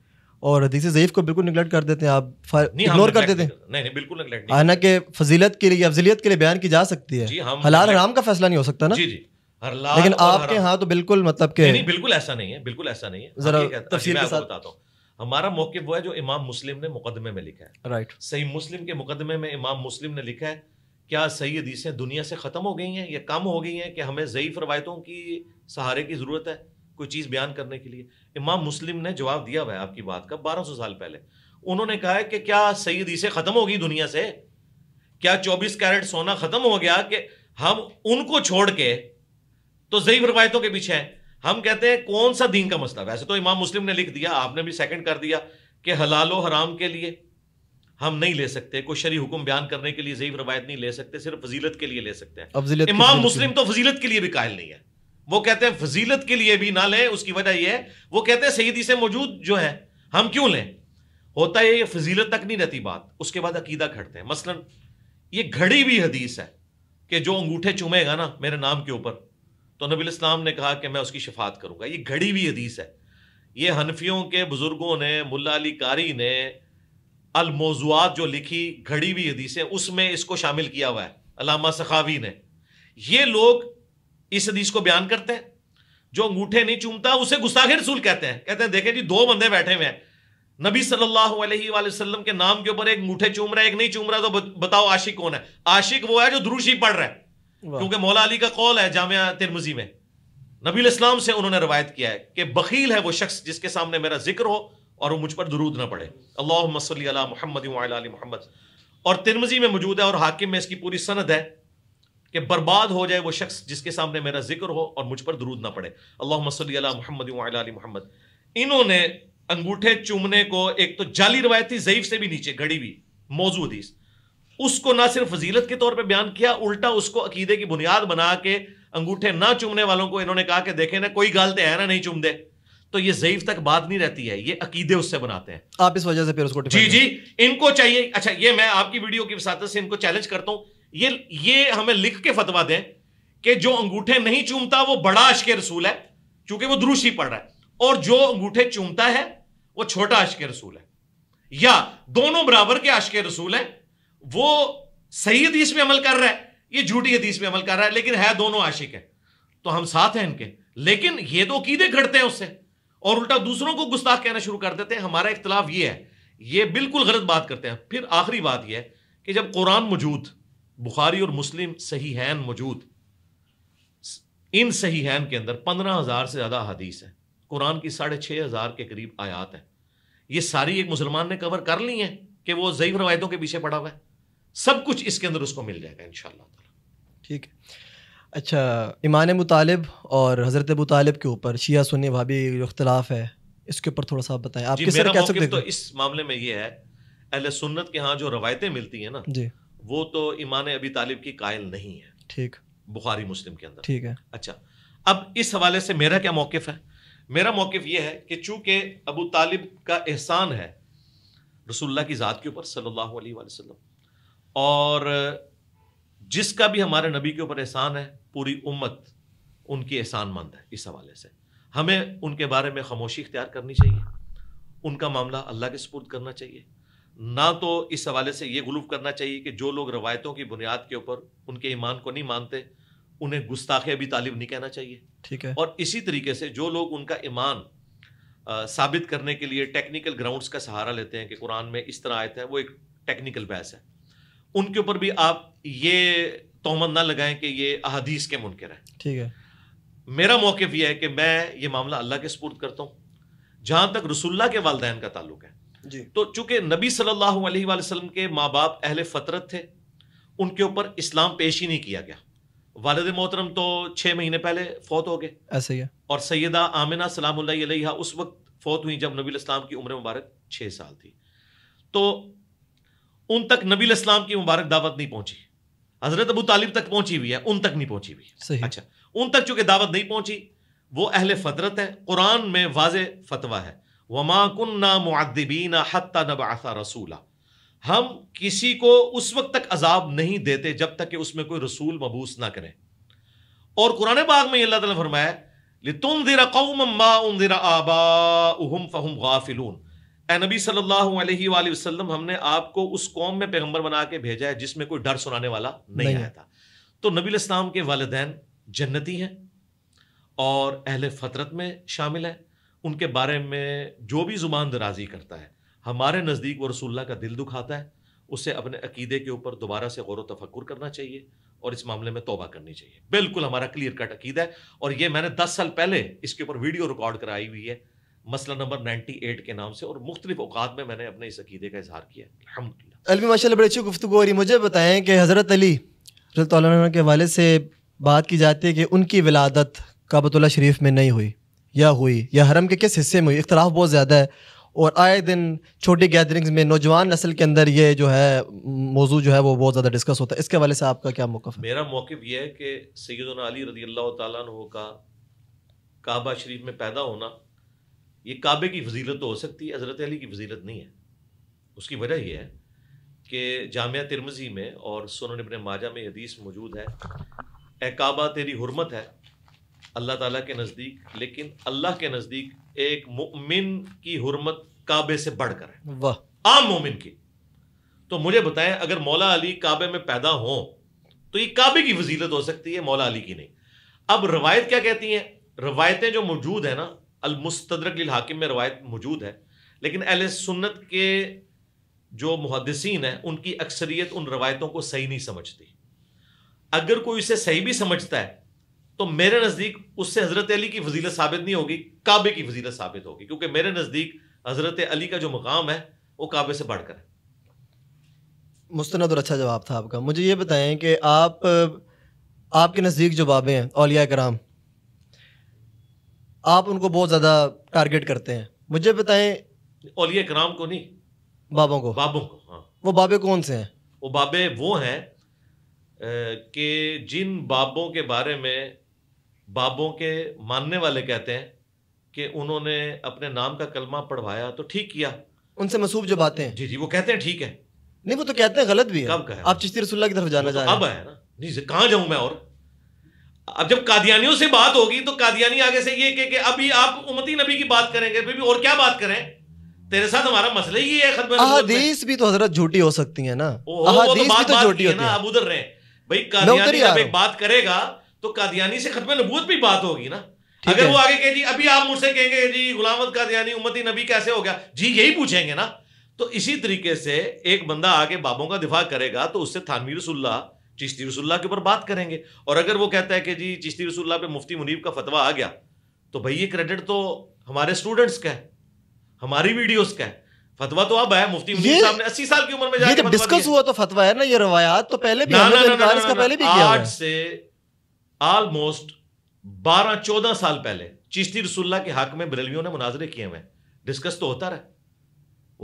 और हदीस ज़यीफ़ को बिल्कुल निगलेक्ट कर देते हैं आप इग्नोर कर देते हैं नहीं नहीं बिल्कुल निगलेक्ट हालांकि फजीलत के लिए अफजिलियत के लिए बयान की जा सकती है हलाल हराम का फैसला नहीं हो सकता ना जी जी लेकिन आपके यहाँ तो बिल्कुल मतलब के नहीं बिल्कुल ऐसा नहीं है बिल्कुल ऐसा नहीं है जरा तफसील के साथ बताता हूँ हमारा मौके वो है जो इमाम मुस्लिम ने मुकदमे में लिखा है राइट सही मुस्लिम के मुकदमे में इमाम मुस्लिम ने लिखा है क्या सही हदीसें दुनिया से ख़त्म हो गई हैं या कम हो गई हैं कि हमें ज़यीफ़ रवायतों की सहारे की ज़रूरत है कोई चीज़ बयान करने के लिए इमाम मुस्लिम ने जवाब दिया हुआ है आपकी बात का बारह सौ साल पहले उन्होंने कहा है कि क्या सही हदीसें ख़त्म हो गई दुनिया से क्या चौबीस कैरेट सोना ख़त्म हो गया कि हम उनको छोड़ के तो जईब रवायतों के पीछे है हम कहते हैं कौन सा दीन का मसला वैसे तो इमाम मुस्लिम ने लिख दिया आपने भी सेकंड कर दिया कि हलाल हराम के लिए हम नहीं ले सकते कोई शरी हुक्म बयान करने के लिए जईब रवायत नहीं ले सकते सिर्फ फजीलत के लिए ले सकते हैं इमाम मुस्लिम तो फजीलत के लिए भी कायल नहीं है वो कहते हैं फजीलत के लिए भी ना लें उसकी वजह यह है वो कहते हैं सईदी से मौजूद जो है हम क्यों लें होता है ये फजीलत तक नहीं रहती बात उसके बाद अकीदा घटते हैं मसलन ये घड़ी भी हदीस है कि जो अंगूठे चुमेगा ना मेरे नाम के ऊपर तो नबी इस्लाम ने कहा कि मैं उसकी शिफात करूँगा ये घड़ी हुई हदीस है ये हनफियों के बुज़ुर्गों ने मुला अली कारी ने अलमोजुआत जो लिखी घड़ी हुई हदीसें उसमें इसको शामिल किया हुआ है अलामा सखावी ने ये लोग इस हदीस को बयान करते हैं जो अंगूठे नहीं चूमता उसे गुस्ताखे रसूल कहते हैं कहते हैं देखें जी दो बंदे बैठे हुए हैं नबी सल्लल्लाहु अलैहि वसल्लम के नाम के ऊपर एक अंगूठे चूम रहा है एक नहीं चूम रहा तो बताओ आशिक कौन है आशिक वो है जो द्रुशी पढ़ रहा है क्योंकि मौला अली का कौल है जामिया तिरमजी में नबी इस्लाम से उन्होंने रवायत किया है कि बकील है वो शख्स जिसके सामने मेरा जिक्र हो और वो मुझ पर दरूद ना पड़े अल्लाह मोहम्मद मोहम्मद और तिरमजी में मौजूद है और हाकिम में इसकी पूरी सनद है कि बर्बाद हो जाए वो शख्स जिसके सामने मेरा जिक्र हो और मुझ पर दरूद ना पड़े अल्लाह मोहम्मद मोहम्मद इन्होंने अंगूठे चूमने को एक तो जाली रवायती ज़यीफ से भी नीचे घड़ी हुई मौजूद हदीस उसको ना सिर्फ फजीलत के तौर पर बयान किया उल्टा उसको अकीदे की बुनियाद बना के अंगूठे ना चुमने वालों को इन्होंने कहा कि देखे ना कोई गाल है ना नहीं चुम दे तो ये जयीफ तक बात नहीं रहती है ये अकीदे उससे बनाते हैं आप इस वजह से फिर उसको जी जी इनको चाहिए अच्छा ये मैं आपकी वीडियो की वसात से इनको चैलेंज करता हूं ये ये हमें लिख के फतवा दें कि जो अंगूठे नहीं चूमता वो बड़ा अश के रसूल है क्योंकि वो दुरुशी पड़ रहा है और जो अंगूठे चूमता है वो छोटा अश के रसूल है या दोनों बराबर के अश के रसूल है वो सही हदीस में अमल कर रहा है ये झूठी हदीस में अमल कर रहा है लेकिन है दोनों आशिक है तो हम साथ हैं इनके लेकिन ये तो कीदे घटते हैं उससे और उल्टा दूसरों को गुस्ताख कहना शुरू कर देते हैं हमारा इख्तलाफ ये है ये बिल्कुल गलत बात करते हैं फिर आखिरी बात यह है कि जब कुरान मौजूद बुखारी और मुस्लिम सही हैन मौजूद इन सही हैन के अंदर पंद्रह हज़ार से ज़्यादा हदीस है कुरान की साढ़े छह हज़ार के करीब आयात है ये सारी एक मुसलमान ने कवर कर ली है कि वो जईफ रवायतों के पीछे पड़ा हुआ है सब कुछ इसके अंदर उसको मिल जाएगा इन शाह ठीक है अच्छा इमान मुतालिब और हज़रत अबू के ऊपर शिया सुन्नी भाभी जो इख्तलाफ है इसके ऊपर थोड़ा सा बताएं आप किस तरह कैसे तो इस मामले में ये है अहल सुन्नत के यहाँ जो रवायतें मिलती हैं ना जी वो तो इमान अबी तालिब की कायल नहीं है ठीक बुखारी मुस्लिम के अंदर ठीक है अच्छा अब इस हवाले से मेरा क्या मौकफ़ है मेरा मौकफ़ ये है कि चूंकि अबू तालिब का एहसान है रसुल्ला की ज़ात के ऊपर सल्ला वसलम और जिसका भी हमारे नबी के ऊपर एहसान है पूरी उम्मत उनकी एहसानमंद है इस हवाले से हमें उनके बारे में खामोशी इख्तियार करनी चाहिए उनका मामला अल्लाह के सपुर्द करना चाहिए ना तो इस हवाले से ये गुलूफ करना चाहिए कि जो लोग रवायतों की बुनियाद के ऊपर उनके ईमान को नहीं मानते उन्हें गुस्ताखे अभी तालीब नहीं कहना चाहिए ठीक है और इसी तरीके से जो लोग उनका ईमान साबित करने के लिए टेक्निकल ग्राउंड्स का सहारा लेते हैं कि कुरान में इस तरह आए थे वो एक टेक्निकल बहस है उनके ऊपर भी आप ये तोहमत ना लगाएं कि ये अहदीस के मुनकर हैं ठीक है मेरा मौक़ यह है कि मैं ये मामला अल्लाह के सपूर्द करता हूँ जहां तक रसुल्ला के वालदेन का ताल्लुक है जी तो चूंकि नबी सल्लल्लाहु अलैहि वसल्लम के माँ बाप अहल फतरत थे उनके ऊपर इस्लाम पेश ही नहीं किया गया वालद मोहतरम तो छः महीने पहले फौत हो गए ऐसे ही और सैदा आमिना सलाम उस वक्त फौत हुई जब नबी इस्लाम की उम्र मुबारक छः साल थी तो उन तक नबी इस्लाम की मुबारक दावत नहीं पहुंची हजरत अबू तालिब तक पहुंची हुई है उन तक नहीं पहुंची हुई सही अच्छा उन तक चूंकि दावत नहीं पहुंची वो अहल फतरत है कुरान में वाज फतवा है वमा कुन्ना मुद्दीबीन नबासा रसूला हम किसी को उस वक्त तक अजाब नहीं देते जब तक कि उसमें कोई रसूल मबूस ना करें और कुरान बाग में अल्लाह तरमाया तुम दिरा कौम मा उन दिरा आबा उहम फहम गाफ़िलून नबी सल्लल्लाहु अलैहि वसल्लम हमने आपको उस कौम में पैगंबर बना के भेजा है जिसमें कोई डर सुनाने वाला नहीं, नहीं आया था तो नबी इस्लाम के वालदेन जन्नती हैं और अहले फतरत में शामिल हैं उनके बारे में जो भी ज़ुबान दराजी करता है हमारे नज़दीक व रसुल्ला का दिल दुखाता है उसे अपने अकीदे के ऊपर दोबारा से गौर व तफक्र करना चाहिए और इस मामले में तोबा करनी चाहिए बिल्कुल हमारा क्लियर कट अकीदा है और ये मैंने दस साल पहले इसके ऊपर वीडियो रिकॉर्ड कराई हुई है मसला नंबर 98 के नाम से और मुख्तलिफ अवकात में मैंने अपने इस अकीदे का इजहार किया अलमी माशा बड़ी अच्छी गुफ्तु हो मुझे बताएं कि हज़रत अली के हवाले से बात की जाती है कि उनकी विलादत काबतुल्ला शरीफ में नहीं हुई या हुई या हरम के किस हिस्से में हुई इख्तलाफ बहुत ज़्यादा है और आए दिन छोटी गैदरिंग्स में नौजवान नस्ल के अंदर ये जो है मौजू जो है वो बहुत ज़्यादा डिस्कस होता है इसके वाले से आपका क्या मौका मेरा मौक़ ये है कि सैदन अली रदी शरीफ में पैदा होना ये काबे की फजीलत तो हो सकती है हज़रत अली की फजीलत नहीं है उसकी वजह यह है कि जामिया तिरमजी में और सोन इबन माजा में हदीस मौजूद है ए काबा तेरी हरमत है अल्लाह ताला के नज़दीक लेकिन अल्लाह के नज़दीक एक मुमिन की हरमत काबे से बढ़कर है वाह आम मोमिन की तो मुझे बताएं अगर मौला अली काबे में पैदा हो तो ये काबे की फजीलत हो सकती है मौला अली की नहीं अब रवायत क्या कहती हैं रवायतें जो मौजूद है ना अलमुस्तरक हाकिम में रवायत मौजूद है लेकिन अहल सुन्नत के जो मुहदसिन हैं उनकी अक्सरियत उन रवायतों को सही नहीं समझती अगर कोई इसे सही भी समझता है तो मेरे नज़दीक उससे हज़रत अली की फजीलत साबित नहीं होगी काबे की फजीलत साबित होगी क्योंकि मेरे नज़दीक हज़रत अली का जो मकाम है वो काबे से बढ़कर है मुस्ंद और अच्छा जवाब था आपका मुझे ये बताएं कि आप आपके नज़दीक जो बाबे हैं अलिया कराम आप उनको बहुत ज़्यादा टारगेट करते हैं मुझे बताएं औलिया कराम को नहीं बाबों को बाबों को हाँ वो बाबे कौन से हैं वो बाबे वो हैं कि जिन बाबों के बारे में बाबों के मानने वाले कहते हैं कि उन्होंने अपने नाम का कलमा पढ़वाया तो ठीक किया उनसे मसूब जो बातें हैं जी जी वो कहते हैं ठीक है नहीं वो तो कहते हैं गलत भी है कब कहा आप चिश्ती रसुल्ला की तरफ जाना तो चाहते हैं अब है ना जी कहाँ जाऊँ मैं और अब जब कादियानियों से बात होगी तो कादियानी आगे से ये कि, कि अभी आप उमती नबी की बात करेंगे भी, भी और क्या बात करें तेरे साथ हमारा मसला ही है खत्म अहादीस भी तो हजरत झूठी हो सकती है ना तो अहादीस भी तो झूठी होती है आप उधर रहे भाई कादियानी जब एक बात करेगा तो कादियानी से खत्म नबूत भी बात होगी ना अगर वो आगे कहे जी अभी आप मुझसे कहेंगे जी गुलामत कादियानी उम्मती नबी कैसे हो गया जी यही पूछेंगे ना तो इसी तरीके से एक बंदा आगे बाबों का दिफा करेगा तो उससे थानवी रसुल्ला चिश्ती रसुल्ला के ऊपर बात करेंगे और अगर वो कहता है कि जी चिश्ती रसुल्ला पे मुफ्ती मुनीब का फतवा आ गया तो भाई ये क्रेडिट तो हमारे स्टूडेंट्स का है हमारी वीडियोस का है फतवा तो अब है मुफ्ती मुनीब साहब ने अस्सी साल की उम्र में जाकर जब डिस्कस हुआ तो फतवा है ना ये रवायात तो पहले भी हमने तो पहले भी किया से ऑलमोस्ट बारह चौदह साल पहले चिश्ती रसुल्ला के हक में बरेलवियों ने मुनाजरे किए हुए डिस्कस तो होता रहा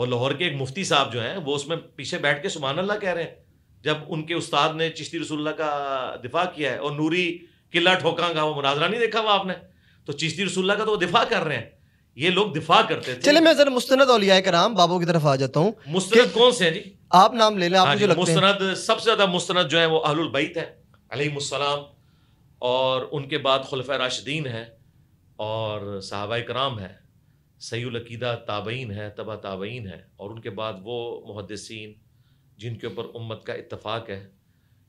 वो लाहौर के एक मुफ्ती साहब जो है वो उसमें पीछे बैठ के सुबहान अल्लाह कह रहे हैं जब उनके उस्ताद ने चिश्ती रसुल्ला का दिफा किया है और नूरी किला ठोका का वो मुनाजरा नहीं देखा वो आपने तो चिश्ती रसुल्ला का तो वो दिफा कर रहे हैं ये लोग दिफा करते थे चले मैं जरा मुस्तनद औलिया कराम बाबू की तरफ आ जाता हूँ मुस्तनद कौन से हैं जी आप नाम ले लें आप हाँ मुस्तनद सबसे ज़्यादा मुस्तनद जो है वो अहलुल है अलीमसलाम और उनके बाद खुलफ राशिदीन है और साहबा कराम है सैलअकीदा ताबईन है तबा ताबईन है और उनके बाद वो मुहदसिन जिनके ऊपर उम्मत का इतफ़ाक़ है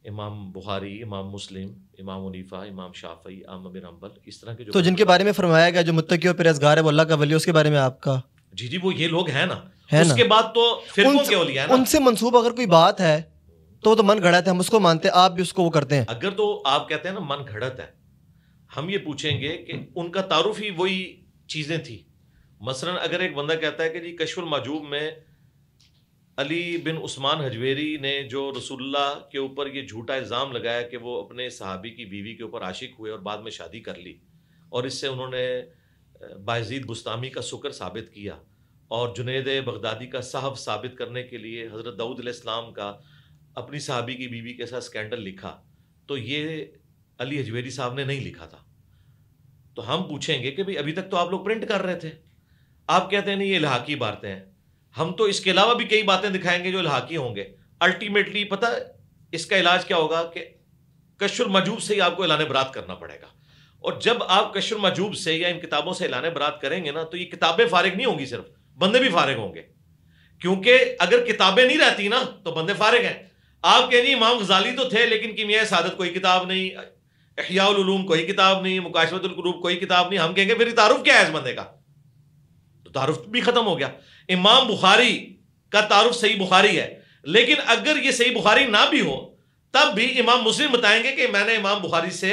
इमाम बुखारी इमाम मुस्लिम इमाम उनीफ़ा इमाम शाफी इमाम बिन अम्बल इस तरह के जो तो जिनके बारे में फरमाया गया जो मुतकी और परहेजगार है वो अल्लाह का वली उसके बारे में आपका जी जी वो ये लोग हैं ना है उसके बाद तो फिर के ओलिया है उनसे मनसूब अगर कोई बात है तो तो मन घड़त है हम उसको मानते हैं आप भी उसको वो करते हैं अगर तो आप कहते हैं ना मन घड़त है हम ये पूछेंगे कि उनका तारुफ ही वही चीज़ें थी मसलन अगर एक बंदा कहता है कि जी कशुल मजूब में अली बिन उस्मान हजवेरी ने जो रसुल्ला के ऊपर ये झूठा इल्ज़ाम लगाया कि वो अपने सहाबी की बीवी के ऊपर आशिक हुए और बाद में शादी कर ली और इससे उन्होंने बाजीद बुस्तामी का शुक्र साबित किया और जुनेद बगदादी का साहब साबित करने के लिए हज़रत दाऊद इस्लाम का अपनी सहाबी की बीवी के साथ स्कैंडल लिखा तो ये अली हजवेरी साहब ने नहीं लिखा था तो हम पूछेंगे कि भाई अभी तक तो आप लोग प्रिंट कर रहे थे आप कहते हैं नहीं ये की बातें हैं हम तो इसके अलावा भी कई बातें दिखाएंगे जो लाकी होंगे अल्टीमेटली पता इसका इलाज क्या होगा कि कशुर मजूब से ही आपको एलान बरात करना पड़ेगा और जब आप कशुर मजूब से या इन किताबों से एलान बरात करेंगे ना तो ये किताबें फारिग नहीं होंगी सिर्फ बंदे भी फारिग होंगे क्योंकि अगर किताबें नहीं रहती ना तो बंदे फारिग हैं आप कह रही इमाम गजाली तो थे लेकिन किमिया सादत कोई किताब नहीं अहियालूम कोई किताब नहीं मुकाशमतलूब कोई किताब नहीं हम कहेंगे फिर तारुफ क्या है इस बंदे का तो तारुफ भी ख़त्म हो गया इमाम बुखारी का तारुफ सही बुखारी है लेकिन अगर ये सही बुखारी ना भी हो तब भी इमाम मुस्लिम बताएंगे कि मैंने इमाम बुखारी से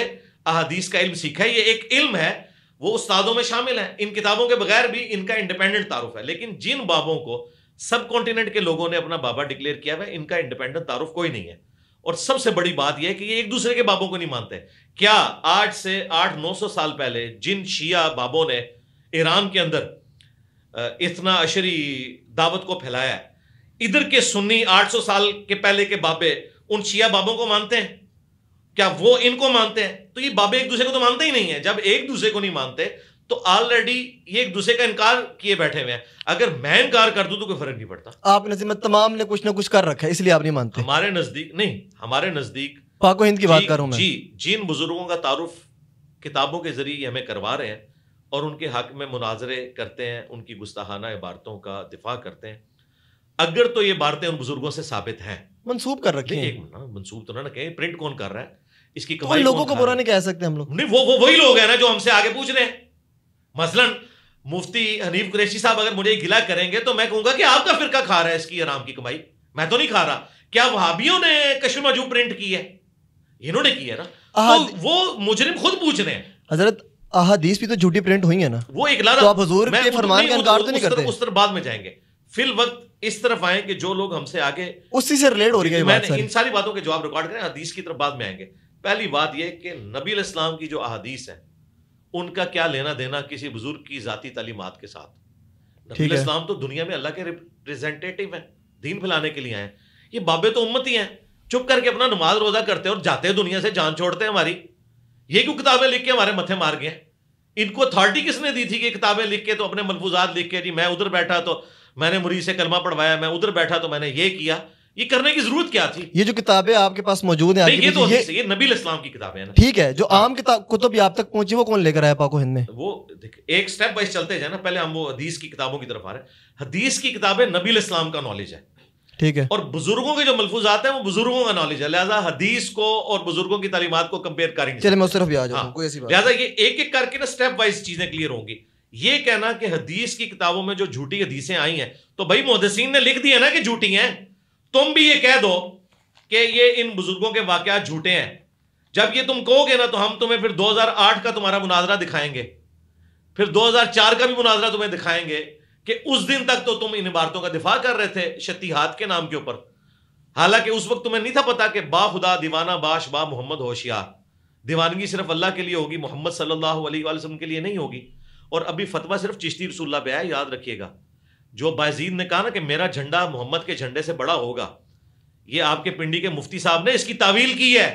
अहदीस का इल्म सीखा है ये एक इल्म है वो उस्तादों में शामिल है इन किताबों के बगैर भी इनका इंडिपेंडेंट तारुफ है लेकिन जिन बाबों को सब कॉन्टिनेंट के लोगों ने अपना बाबा डिक्लेयर किया हुआ इनका इंडिपेंडेंट तारुफ कोई नहीं है और सबसे बड़ी बात यह है कि ये एक दूसरे के बाबों को नहीं मानते क्या आठ से आठ नौ सौ साल पहले जिन शिया बाबों ने ईरान के अंदर इतना अशरी दावत को फैलाया है इधर के सुन्नी 800 साल के पहले के बाबे उन शिया बाबों को मानते हैं क्या वो इनको मानते हैं तो ये बाबे एक दूसरे को तो मानते ही नहीं है जब एक दूसरे को नहीं मानते तो ऑलरेडी ये एक दूसरे का इनकार किए बैठे हुए हैं अगर मैं इनकार कर दूं तो कोई फर्क नहीं पड़ता आप नजर में तमाम ने कुछ ना कुछ कर रखा है इसलिए आप नहीं मानते हमारे नजदीक नहीं हमारे नजदीक पाको हिंद की बात करूं मैं जी जिन बुजुर्गों का तारुफ किताबों के जरिए हमें करवा रहे हैं और उनके हक में मुनाजरे करते हैं उनकी गुस्ताहाना इबारतों का दिफा करते हैं अगर तो ये बारतें उन बुजुर्गों से साबित हैं मनसूब कर रखी हैं मनसूब हाँ, तो ना ना कहें प्रिंट कौन कर रहा है इसकी तो कमाई तो लोगों को बुरा नहीं कह सकते हम लोग नहीं वो वो वही लोग हैं ना जो हमसे आगे पूछ रहे हैं मसलन मुफ्ती हनीफ कुरैशी साहब अगर मुझे गिला करेंगे तो मैं कहूंगा कि आपका फिरका खा रहा है इसकी आराम की कमाई मैं तो नहीं खा रहा क्या वहाबियों ने कश्मीर प्रिंट की है इन्होंने की है ना तो वो मुजरिम खुद पूछ रहे हैं हजरत अहदीस भी तो झूठी प्रिंट हुई है ना वो एक तो आप हजूर के फरमान का इनकार तो नहीं करते उस तरफ बाद में जाएंगे फिल वक्त इस तरफ आए कि जो लोग हमसे आगे उसी से रिलेट हो रही है मैंने इन सारी बातों के जवाब रिकॉर्ड करें हदीस की तरफ बाद में आएंगे पहली बात यह कि नबी इस्लाम की जो अहदीस है उनका क्या लेना देना किसी बुजुर्ग की जाती तालीमत के साथ नबी इस्लाम तो दुनिया में अल्लाह के रिप्रेजेंटेटिव है दीन फैलाने के लिए आए ये बाबे तो उम्मत ही हैं चुप करके अपना नमाज रोजा करते हैं और जाते हैं दुनिया से जान छोड़ते हैं हमारी ये क्यों किताबें लिख के हमारे मथे मार गए इनको अथॉरिटी किसने दी थी कि किताबें लिख के तो अपने मलफूजात लिख के जी मैं उधर बैठा तो मैंने मुरीद से कलमा पढ़वाया मैं उधर बैठा तो मैंने ये किया ये करने की जरूरत क्या थी ये जो किताबें आपके पास मौजूद हैं ये तो ये, ये नबी इस्लाम की किताबें हैं ठीक है जो हाँ। आम किताब कुतुब आप तक पहुंची वो कौन लेकर आया पाको हिंद में वो एक स्टेप बाई चलते जाए ना पहले हम वो हदीस की किताबों की तरफ आ रहे हैं हदीस की किताबें नबी इस्लाम का नॉलेज है ठीक है और बुजुर्गों के जो मलफूजात हैं वो बुजुर्गों का नॉलेज है लिहाजा हदीस को और बुजुर्गों की तालीमत को कंपेयर करेंगे चले मैं उस तरफ भी हाँ। कोई ऐसी बात लिहाजा ये एक एक करके ना स्टेप वाइज चीजें क्लियर होंगी ये कहना कि हदीस की किताबों में जो झूठी हदीसें आई हैं तो भाई मुहदसिन ने लिख दिया ना कि झूठी हैं तुम भी ये कह दो कि ये इन बुजुर्गों के वाकत झूठे हैं जब ये तुम कहोगे ना तो हम तुम्हें फिर 2008 का तुम्हारा मुनाजरा दिखाएंगे फिर 2004 का भी मुनाजरा तुम्हें दिखाएंगे कि उस दिन तक तो तुम इन इबारतों का दिफा कर रहे थे शतीहात के नाम के ऊपर हालांकि उस वक्त तुम्हें नहीं था पता कि बा खुदा दीवाना बाश बा मोहम्मद होशियार दीवानगी सिर्फ अल्लाह के लिए होगी मोहम्मद सल्लल्लाहु अलैहि वसल्लम के लिए नहीं होगी और अभी फतवा सिर्फ चिश्ती रसुल्ला पे आया याद रखिएगा जो बाजीद ने कहा ना कि मेरा झंडा मोहम्मद के झंडे से बड़ा होगा ये आपके पिंडी के मुफ्ती साहब ने इसकी तावील की है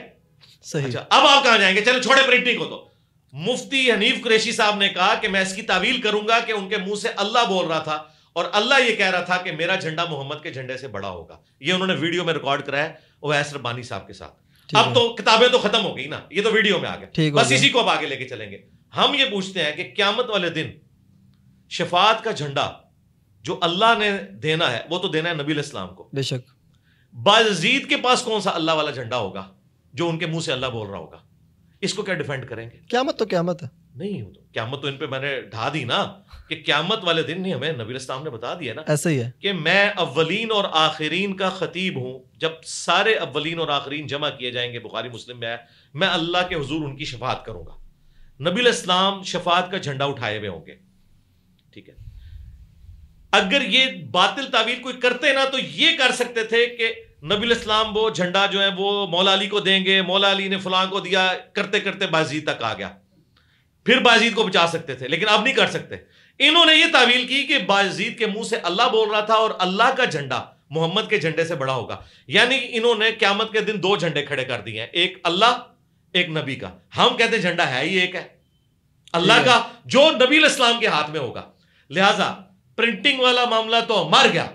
सही अच्छा अब आप कहा जाएंगे चलो छोड़े प्रिंटिंग को तो मुफ्ती हनीफ कुरेशी साहब ने कहा कि मैं इसकी तावील करूंगा कि उनके मुंह से अल्लाह बोल रहा था और अल्लाह ये कह रहा था कि मेरा झंडा मोहम्मद के झंडे से बड़ा होगा ये उन्होंने वीडियो में रिकॉर्ड कराया ओवैस रब्बानी साहब के साथ अब तो किताबें तो खत्म हो गई ना ये तो वीडियो में आ गए बस इसी को अब आगे लेके चलेंगे हम ये पूछते हैं कि क्यामत वाले दिन शफात का झंडा जो अल्लाह ने देना है वो तो देना है नबी इस्लाम को बेशक बाजीद के पास कौन सा अल्लाह वाला झंडा होगा जो उनके मुंह से अल्लाह बोल रहा होगा इसको क्या डिफेंड करेंगे क्यामत तो क्यामत है नहीं तो क्यामत तो इन पे मैंने ढा दी ना कि क्यामत वाले दिन नहीं हमें नबी इस्लाम ने बता दिया ना ऐसे ही है कि मैं अव्वलीन और आखिरीन का खतीब हूं जब सारे अव्वलीन और आखिरीन जमा किए जाएंगे बुखारी मुस्लिम में आया मैं अल्लाह के हजूर उनकी शफात करूंगा नबी इस्लाम शफात का झंडा उठाए हुए होंगे ठीक है अगर ये बातिल तावील कोई करते ना तो ये कर सकते थे कि नबील इस्लाम वो झंडा जो है वो मौला अली को देंगे मौला अली ने फलां को दिया करते करते बाजीद तक आ गया फिर बाजीद को बचा सकते थे लेकिन अब नहीं कर सकते इन्होंने ये तावील की कि बाजीद के मुंह से अल्लाह बोल रहा था और अल्लाह का झंडा मोहम्मद के झंडे से बड़ा होगा यानी इन्होंने क्यामत के दिन दो झंडे खड़े कर दिए हैं एक अल्लाह एक नबी का हम कहते झंडा है ही एक है अल्लाह का जो नबील इस्लाम के हाथ में होगा लिहाजा प्रिंटिंग वाला मामला तो मर गया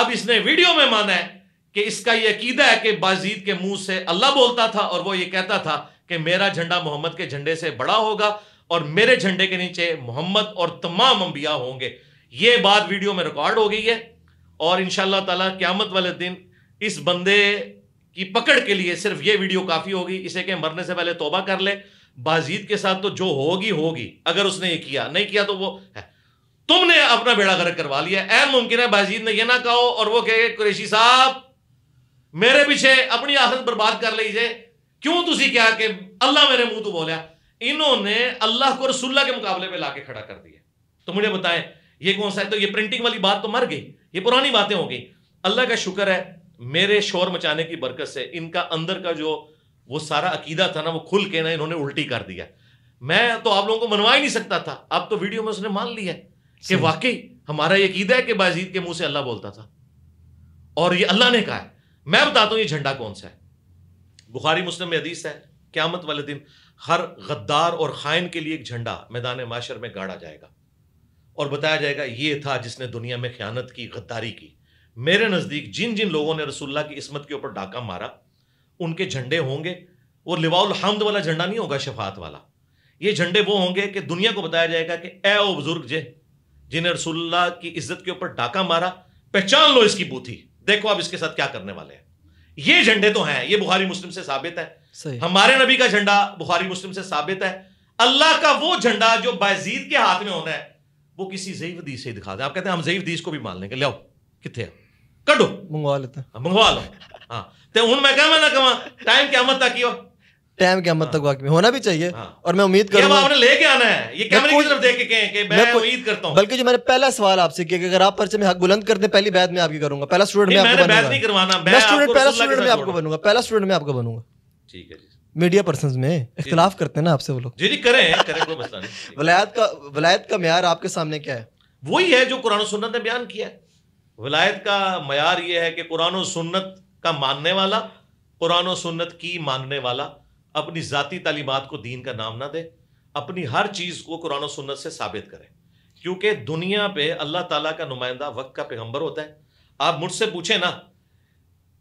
अब इसने वीडियो में माना है कि इसका यह अकीदा है कि बाजीद के मुंह से अल्लाह बोलता था और वो ये कहता था कि मेरा झंडा मोहम्मद के झंडे से बड़ा होगा और मेरे झंडे के नीचे मोहम्मद और तमाम अम्बिया होंगे ये बात वीडियो में रिकॉर्ड हो गई है और इन ताला क्यामत वाले दिन इस बंदे की पकड़ के लिए सिर्फ ये वीडियो काफ़ी होगी इसे के मरने से पहले तोबा कर ले बाजीद के साथ तो जो होगी होगी अगर उसने ये किया नहीं किया तो वो है तुमने अपना बेड़ा गर्क करवा लिया ऐन मुमकिन है बाजीद ने यह ना कहो और वो कहे कुरेशी साहब मेरे पिछे अपनी ਆਖਰਤ बर्बाद कर लीजिए क्यों तुम क्या कि अल्लाह मेरे मुंह तो बोलिया इन्होंने अल्लाह को रसुल्ला के मुकाबले में लाके खड़ा कर दिया तो मुझे बताएं ये कौन सा है तो ये प्रिंटिंग वाली बात तो मर गई ये पुरानी बातें हो गई अल्लाह का शुक्र है मेरे शोर मचाने की बरकत से इनका अंदर का जो वो सारा अकीदा था ना वो खुल के ना इन्होंने उल्टी कर दिया मैं तो आप लोगों को मनवा ही नहीं सकता था अब तो वीडियो में उसने मान लिया कि वाकई हमारा ये अकीदा है कि बाजीद के मुंह से अल्लाह बोलता था और ये अल्लाह ने कहा है मैं बताता हूं ये झंडा कौन सा है बुखारी मुस्लिम में हदीस है क्यामत वाले दिन हर गद्दार और खाइन के लिए एक झंडा मैदान माशर में गाड़ा जाएगा और बताया जाएगा ये था जिसने दुनिया में ख्यानत की गद्दारी की मेरे नज़दीक जिन जिन लोगों ने रसुल्ला की इसमत के ऊपर डाका मारा उनके झंडे होंगे वो लिवाउल हमद वाला झंडा नहीं होगा शफात वाला ये झंडे वो होंगे कि दुनिया को बताया जाएगा कि ए ओ बुजुर्ग जे जिन्हें रसुल्ला की इज्जत के ऊपर डाका मारा पहचान लो इसकी बूथी देखो आप इसके साथ क्या करने वाले हैं ये झंडे तो हैं ये बुखारी मुस्लिम से साबित है हमारे नबी का झंडा बुखारी मुस्लिम से साबित है अल्लाह का वो झंडा जो बाजीद के हाथ में होना है वो किसी जईव दीस से दिखा दे आप कहते हैं हम जईव दीस को भी मान लेंगे लियाओ कितने कटो मंगवा लेते हैं हाँ, मंगवा लो हाँ तो हूँ मैं कह मैं ना कह टाइम क्या मत ताकि टाइम क्या मतलब तक वाकई हाँ। होना भी चाहिए हाँ। और मैं उम्मीद करूंगा आपने लेके आना है ये कैमरे की तरफ देख के कि मैं उम्मीद करता हूँ बल्कि जो मैंने पहला सवाल आपसे किया कि अगर आप पर्चे में हक बुलंद करते हैं पहली बैद में आपकी करूंगा पहला स्टूडेंट में आपको बनूंगा स्टूडेंट पहला स्टूडेंट में आपको बनूंगा पहला स्टूडेंट में आपको बनूंगा ठीक है मीडिया पर्सन में इख्तलाफ करते हैं ना आपसे वो लोग जी जी करें करें कोई मसला नहीं वलायत का वलायत का मैार आपके सामने क्या है वही है जो कुरान सुन्नत ने बयान किया है वलायत का मैार ये है कि कुरान सुन्नत का मानने वाला कुरान सुन्नत की मानने वाला अपनी ज़ाती तालीमत को दीन का नाम ना दे अपनी हर चीज़ को कुरान सुन्नत से साबित करें क्योंकि दुनिया पे अल्लाह ताला का नुमाइंदा वक्त का पैगंबर होता है आप मुझसे पूछें ना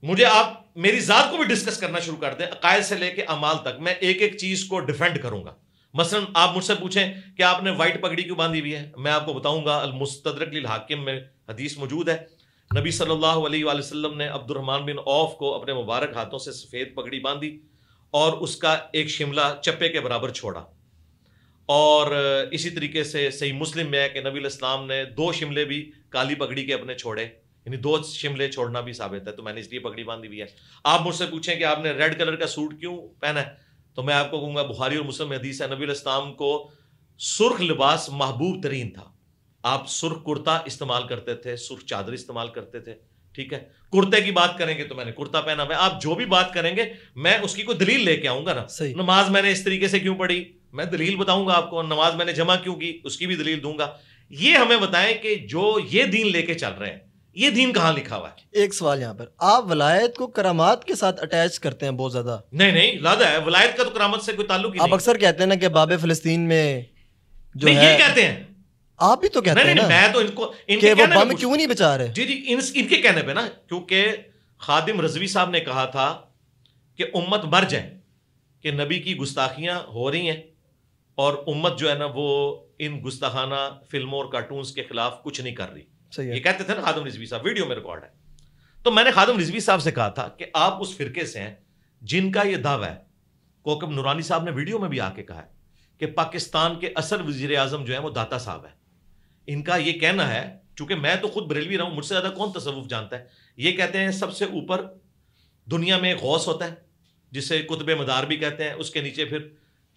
मुझे आप मेरी ज़ात को भी डिस्कस करना शुरू कर दें अकायद से लेके अमाल तक मैं एक एक चीज़ को डिफेंड करूंगा मसलन आप मुझसे पूछें कि आपने वाइट पगड़ी क्यों बांधी हुई है मैं आपको बताऊंगा अलमुस्तरक हाकिम में हदीस मौजूद है नबी सल्लल्लाहु अलैहि वसल्लम ने अब्दुलरहमान बिन औफ को अपने मुबारक हाथों से सफ़ेद पगड़ी बांधी और उसका एक शिमला चप्पे के बराबर छोड़ा और इसी तरीके से सही मुस्लिम में है कि नबी इस्लाम ने दो शिमले भी काली पगड़ी के अपने छोड़े यानी दो शिमले छोड़ना भी साबित है तो मैंने इसलिए पगड़ी बांधी हुई है आप मुझसे पूछें कि आपने रेड कलर का सूट क्यों पहना है तो मैं आपको कहूँगा बुहारी और मुस्लिम हदीस है नबी इस्लाम को सुर्ख लिबास महबूब तरीन था आप सुर्ख कुर्ता इस्तेमाल करते थे सुर्ख चादर इस्तेमाल करते थे ठीक है कुर्ते की बात करेंगे तो मैंने कुर्ता पहना हुआ आप जो भी बात करेंगे मैं उसकी कोई दलील लेके आऊंगा ना सही नमाज मैंने इस तरीके से क्यों पढ़ी मैं दलील बताऊंगा आपको नमाज मैंने जमा क्यों की उसकी भी दलील दूंगा ये हमें बताएं कि जो ये दीन लेके चल रहे हैं ये दीन कहाँ लिखा हुआ है एक सवाल यहाँ पर आप वलायत को करामात के साथ अटैच करते हैं बहुत ज्यादा नहीं नहीं लादा है वलायत का तो करामत से कोई ताल्लुक आप अक्सर कहते हैं ना कि बाबे फलस्तीन में जो है, ये कहते हैं आप भी तो कहते हैं ना मैं तो इनको इनके वो बम क्यों नहीं बचा रहे जी जी इन, इनके कहने पे ना क्योंकि खादिम रजवी साहब ने कहा था कि उम्मत मर जाए कि नबी की गुस्ताखियां हो रही हैं और उम्मत जो है ना वो इन गुस्ताखाना फिल्मों और कार्टून के खिलाफ कुछ नहीं कर रही ये कहते थे ना खादिम रिजवी साहब वीडियो में रिकॉर्ड है तो मैंने खादिम रिजवी साहब से कहा था कि आप उस फिरके से हैं जिनका ये दावा है कोकब नूरानी साहब ने वीडियो में भी आके कहा है कि पाकिस्तान के असल वजीर आजम जो है वो दाता साहब है इनका ये कहना है चूंकि मैं तो खुद बरेलवी रहा हूं मुझसे ज़्यादा कौन तसवुफ जानता है ये कहते हैं सबसे ऊपर दुनिया में गौस होता है जिसे कुतुब मदार भी कहते हैं उसके नीचे फिर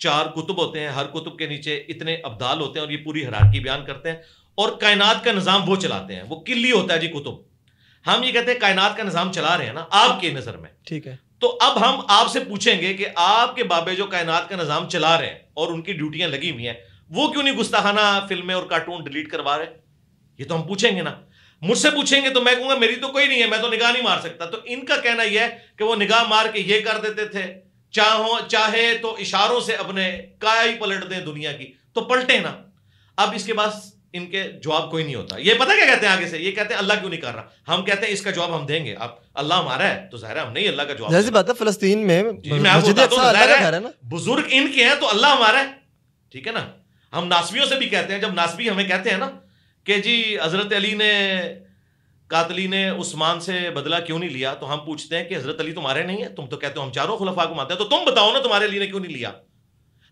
चार कुतुब होते हैं हर कुतुब के नीचे इतने अब्दाल होते हैं और ये पूरी हरारकी बयान करते हैं और कायनात का निज़ाम वो चलाते हैं वो किल्ली होता है जी कुतुब हम ये कहते हैं कायनात का निज़ाम चला रहे हैं ना आपकी नज़र में ठीक है तो अब हम आपसे पूछेंगे कि आपके बाबे जो कायनात का निज़ाम चला रहे हैं और उनकी ड्यूटियां लगी हुई हैं वो क्यों नहीं गुस्ताखाना फिल्में और कार्टून डिलीट करवा रहे ये तो हम पूछेंगे ना मुझसे पूछेंगे तो मैं कहूंगा मेरी तो कोई नहीं है मैं तो निगाह नहीं मार सकता तो इनका कहना यह है कि वो निगाह मार के ये कर देते थे चाहो चाहे तो इशारों से अपने काया ही पलट दें दुनिया की तो पलटे ना अब इसके पास इनके जवाब कोई नहीं होता ये पता क्या कहते हैं आगे से ये कहते हैं अल्लाह क्यों नहीं कर रहा हम कहते हैं इसका जवाब हम देंगे अब अल्लाह हमारा है तो जाहिर है हम नहीं अल्लाह का जवाब बात है फलस्तीन में बुजुर्ग इनके हैं तो अल्लाह हमारा है ठीक है ना हम नासवियों से भी कहते हैं जब नासवी हमें कहते हैं ना कि जी हज़रत अली ने कातली ने उस्मान से बदला क्यों नहीं लिया तो हम पूछते हैं कि हज़रत अली तुम्हारे नहीं है तुम तो कहते हो हम चारों खुलफा को मानते हैं तो तुम बताओ ना तुम्हारे अली ने क्यों नहीं लिया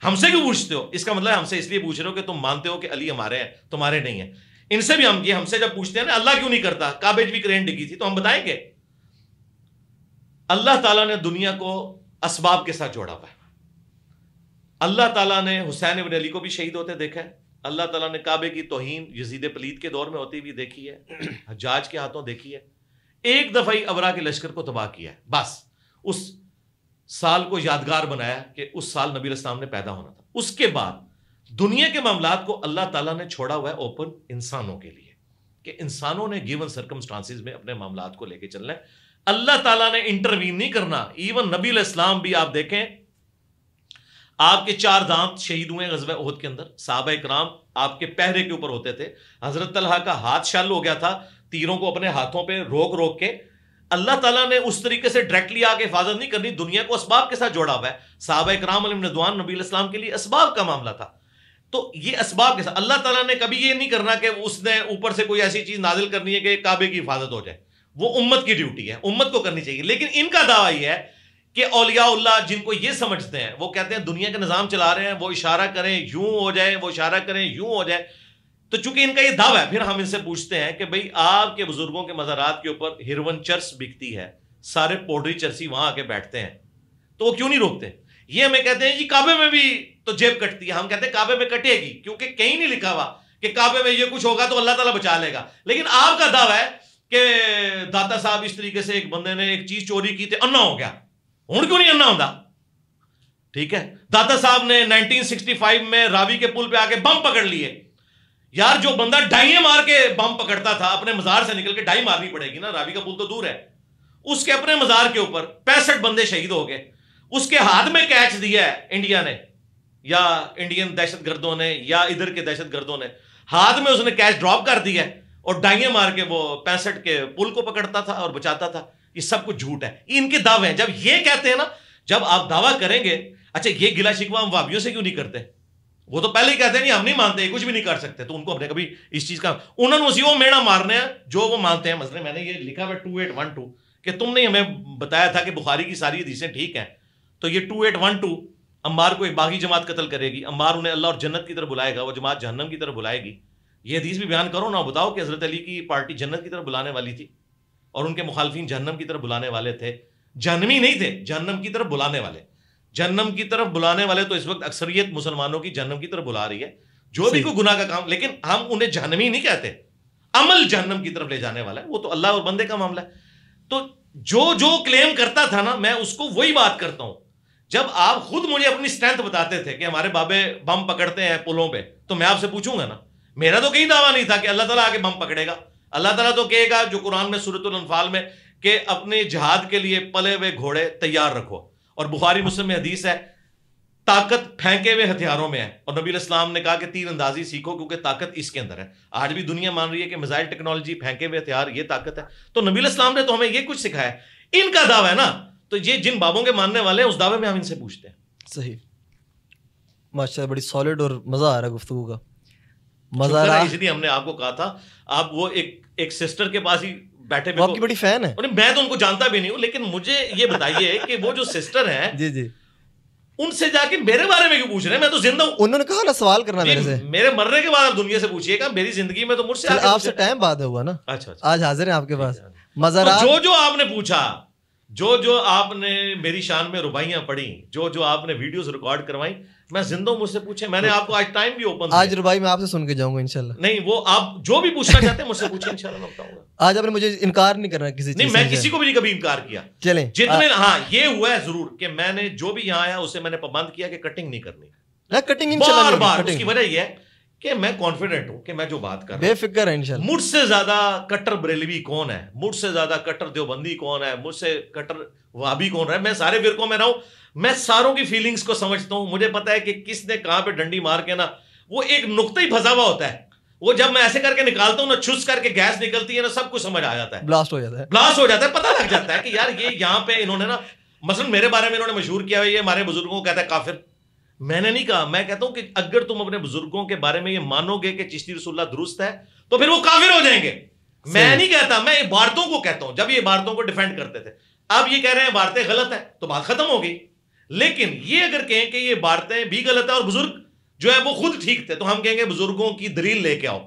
हमसे क्यों पूछते हो इसका मतलब हमसे इसलिए पूछ रहे हो कि तुम मानते हो कि अली हमारे हैं तुम्हारे नहीं है इनसे भी हम ये हमसे जब पूछते हैं ना अल्लाह क्यों नहीं करता काबेज भी क्रेन डिगी थी तो हम बताएंगे अल्लाह ताला ने दुनिया को असबाब के साथ जोड़ा हुआ है अल्लाह ताला ने हुसैन इबन अली को भी शहीद होते देखा है अल्लाह ताला ने काबे की तोहन यजीद पलीद के दौर में होती हुई देखी है [CLEARS THROAT] हजाज के हाथों देखी है एक दफ़ा ही अबरा के लश्कर को तबाह किया है बस उस साल को यादगार बनाया कि उस साल नबी इस्लाम ने पैदा होना था उसके बाद दुनिया के मामला को अल्लाह ताला ने छोड़ा हुआ है ओपन इंसानों के लिए कि इंसानों ने गिवन सर्कमस्टांसिस में अपने मामला को लेकर चलना है अल्लाह ताला ने इंटरवीन नहीं करना इवन नबी इस्लाम भी आप देखें आपके चार दांत शहीद हुए गजब ओहद के अंदर साहब इक्राम आपके पहरे के ऊपर होते थे हजरत तलहा का हाथ शाल हो गया था तीरों को अपने हाथों पे रोक रोक के अल्लाह ताला ने उस तरीके से डायरेक्टली आके हिफाजत नहीं करनी दुनिया को इसबाब के साथ जोड़ा हुआ है साहब इक्राम नदवान नबी इस्लाम के लिए इसबाब का मामला था तो ये इसबाब के साथ अल्लाह तला ने कभी ये नहीं करना कि उसने ऊपर से कोई ऐसी चीज़ नाजिल करनी है कि काबे की हिफाजत हो जाए वो उम्मत की ड्यूटी है उम्मत को करनी चाहिए लेकिन इनका दावा यह है कि औलियाउल्ला जिनको ये समझते हैं वो कहते हैं दुनिया का निज़ाम चला रहे हैं वो इशारा करें यूं हो जाए वो इशारा करें यूं हो जाए तो चूंकि इनका ये दावा है फिर हम इनसे पूछते हैं कि भाई आपके बुजुर्गों के मज़ारात के ऊपर हिरवन चर्स बिकती है सारे पोडरी चर्सी वहां आके बैठते हैं तो वो क्यों नहीं रोकते ये हमें कहते हैं जी काबे में भी तो जेब कटती है हम कहते हैं काबे में कटेगी क्योंकि कहीं नहीं लिखा हुआ कि काबे में ये कुछ होगा तो अल्लाह ताला बचा लेगा लेकिन आपका दावा है कि दाता साहब इस तरीके से एक बंदे ने एक चीज चोरी की थी तो अन्ना हो गया हूं क्यों नहीं अन्ना हों ठीक है दादा साहब ने 1965 में रावी के पुल पे आके बम पकड़ लिए यार जो बंदा ढाई मार के बम पकड़ता था अपने मजार से निकल के ढाई मारनी पड़ेगी ना रावी का पुल तो दूर है उसके अपने मजार के ऊपर पैंसठ बंदे शहीद हो गए उसके हाथ में कैच दिया है इंडिया ने या इंडियन दहशत गर्दों ने या इधर के दहशत गर्दों ने हाथ में उसने कैच ड्रॉप कर दिया और डाइए मार के वो पैंसठ के पुल को पकड़ता था और बचाता था ये सब कुछ झूठ है इनके दावे हैं जब ये कहते हैं ना जब आप दावा करेंगे अच्छा ये गिला शिकवा हम वाबियों से क्यों नहीं करते वो तो पहले ही कहते हैं नहीं हम नहीं मानते कुछ भी नहीं कर सकते तो उनको हमने कभी इस चीज का उन्होंने उसी वो मेड़ा मारने हैं जो वो मानते हैं मसले मैंने ये लिखा हुआ टू एट वन टू कि तुमने हमें बताया था कि बुखारी की सारी हदीसें ठीक हैं तो ये टू एट वन टू अम्बार को एक बागी जमात कत्ल करेगी अम्बार उन्हें अल्लाह और जन्नत की तरफ बुलाएगा वो जमात जहन्नम की तरफ बुलाएगी ये हदीस भी बयान करो ना बताओ कि हजरत अली की पार्टी जन्नत की तरफ बुलाने वाली थी और उनके मुखालफी जहनम की तरफ बुलाने वाले थे जहनमी नहीं थे जहनम की तरफ बुलाने वाले जहन्नम की तरफ बुलाने वाले तो इस वक्त अक्सरियत मुसलमानों की जहन्नम की तरफ बुला रही है जो भी कोई गुना का काम लेकिन हम उन्हें जहनमी नहीं कहते अमल जहनम की तरफ ले जाने वाला है वो तो अल्लाह और बंदे का मामला है तो जो जो क्लेम करता था ना मैं उसको वही बात करता हूं जब आप खुद मुझे अपनी स्ट्रेंथ बताते थे कि हमारे बाबे बम पकड़ते हैं पुलों पे तो मैं आपसे पूछूंगा ना मेरा तो कहीं दावा नहीं था कि अल्लाह ताला आके बम पकड़ेगा अल्लाह तला तो कहेगा जो कुरान में सूरतुल्फाल में कि अपने जहाद के लिए पले हुए घोड़े तैयार रखो और बुखारी मुस्लिम में हदीस है ताकत फेंके हुए हथियारों में है और नबी इस्लाम ने कहा कि तीन अंदाजी सीखो क्योंकि ताकत इसके अंदर है आज भी दुनिया मान रही है कि मिजाइल टेक्नोलॉजी फेंके हुए हथियार ये ताकत है तो नबी इस्लाम ने तो हमें ये कुछ सिखाया इनका दावा है ना तो ये जिन बाबों के मानने वाले हैं उस दावे में हम इनसे पूछते हैं सही माशा बड़ी सॉलिड और मज़ा आ रहा है गुफ्तु का मज़ा आ रहा इसलिए हमने आपको कहा था आप वो एक एक सिस्टर के पास ही बैठे आपकी बड़ी फैन है मैं तो उनको जानता भी नहीं हूँ लेकिन मुझे ये बताइए [LAUGHS] कि वो जो सिस्टर है जी जी उनसे जाके मेरे बारे में क्यों पूछ रहे हैं मैं तो जिंदा हूँ उन्होंने कहा ना सवाल करना मेरे से मेरे मरने के बाद आप दुनिया से पूछिएगा मेरी जिंदगी में तो मुझसे आपसे टाइम बाद हुआ ना अच्छा, अच्छा। आज हाजिर है आपके पास मजा जो जो आपने पूछा जो जो आपने मेरी शान में रुबाइयां पढ़ी जो जो आपने वीडियोस रिकॉर्ड करवाई मैं जिंदा मुझसे पूछे मैंने हाँ। आपको आज टाइम भी ओपन आज रुबाई मैं आपसे सुन के जाऊंगा इनशाला नहीं वो आप जो भी पूछना चाहते हैं मुझसे पूछे इनशाला बताऊंगा आज आपने मुझे इनकार नहीं करना किसी नहीं मैं किसी को भी नहीं कभी इनकार किया चले जितने हाँ ये हुआ है जरूर कि मैंने जो भी यहाँ आया उसे मैंने पाबंद किया कि कटिंग नहीं करनी ना कटिंग बार बार उसकी वजह यह है कि मैं कॉन्फिडेंट हूं कि मैं जो बात कर बेफिक्र है इंशाल्लाह मुझसे ज्यादा कट्टर बरेलवी कौन है मुझसे ज्यादा कट्टर देवबंदी कौन है मुझसे कट्टर वाबी कौन है मैं सारे फिरकों में रहा हूं मैं सारों की फीलिंग्स को समझता हूं मुझे पता है कि किसने कहां पे डंडी मार के ना वो एक नुकता ही फंसा हुआ होता है वो जब मैं ऐसे करके निकालता हूँ ना छुस करके गैस निकलती है ना सब कुछ समझ आ जाता है ब्लास्ट हो जाता है ब्लास्ट हो जाता है पता लग जाता है कि यार ये यहां पे इन्होंने ना मसलन मेरे बारे में इन्होंने मशहूर किया ये हमारे बुजुर्गों को कहता है काफिर मैंने नहीं कहा मैं कहता हूं कि अगर तुम अपने बुजुर्गों के बारे में ये मानोगे कि चिश्ती रसुल्ला दुरुस्त है तो फिर वो काफिर हो जाएंगे मैं नहीं कहता मैं इबारतों को कहता हूं जब ये इबारतों को डिफेंड करते थे अब ये कह रहे हैं इबारतें गलत है तो बात खत्म हो गई लेकिन ये अगर कहें कि ये बातें भी गलत है और बुजुर्ग जो है वो खुद ठीक थे तो हम कहेंगे बुजुर्गों की दलील लेके आओ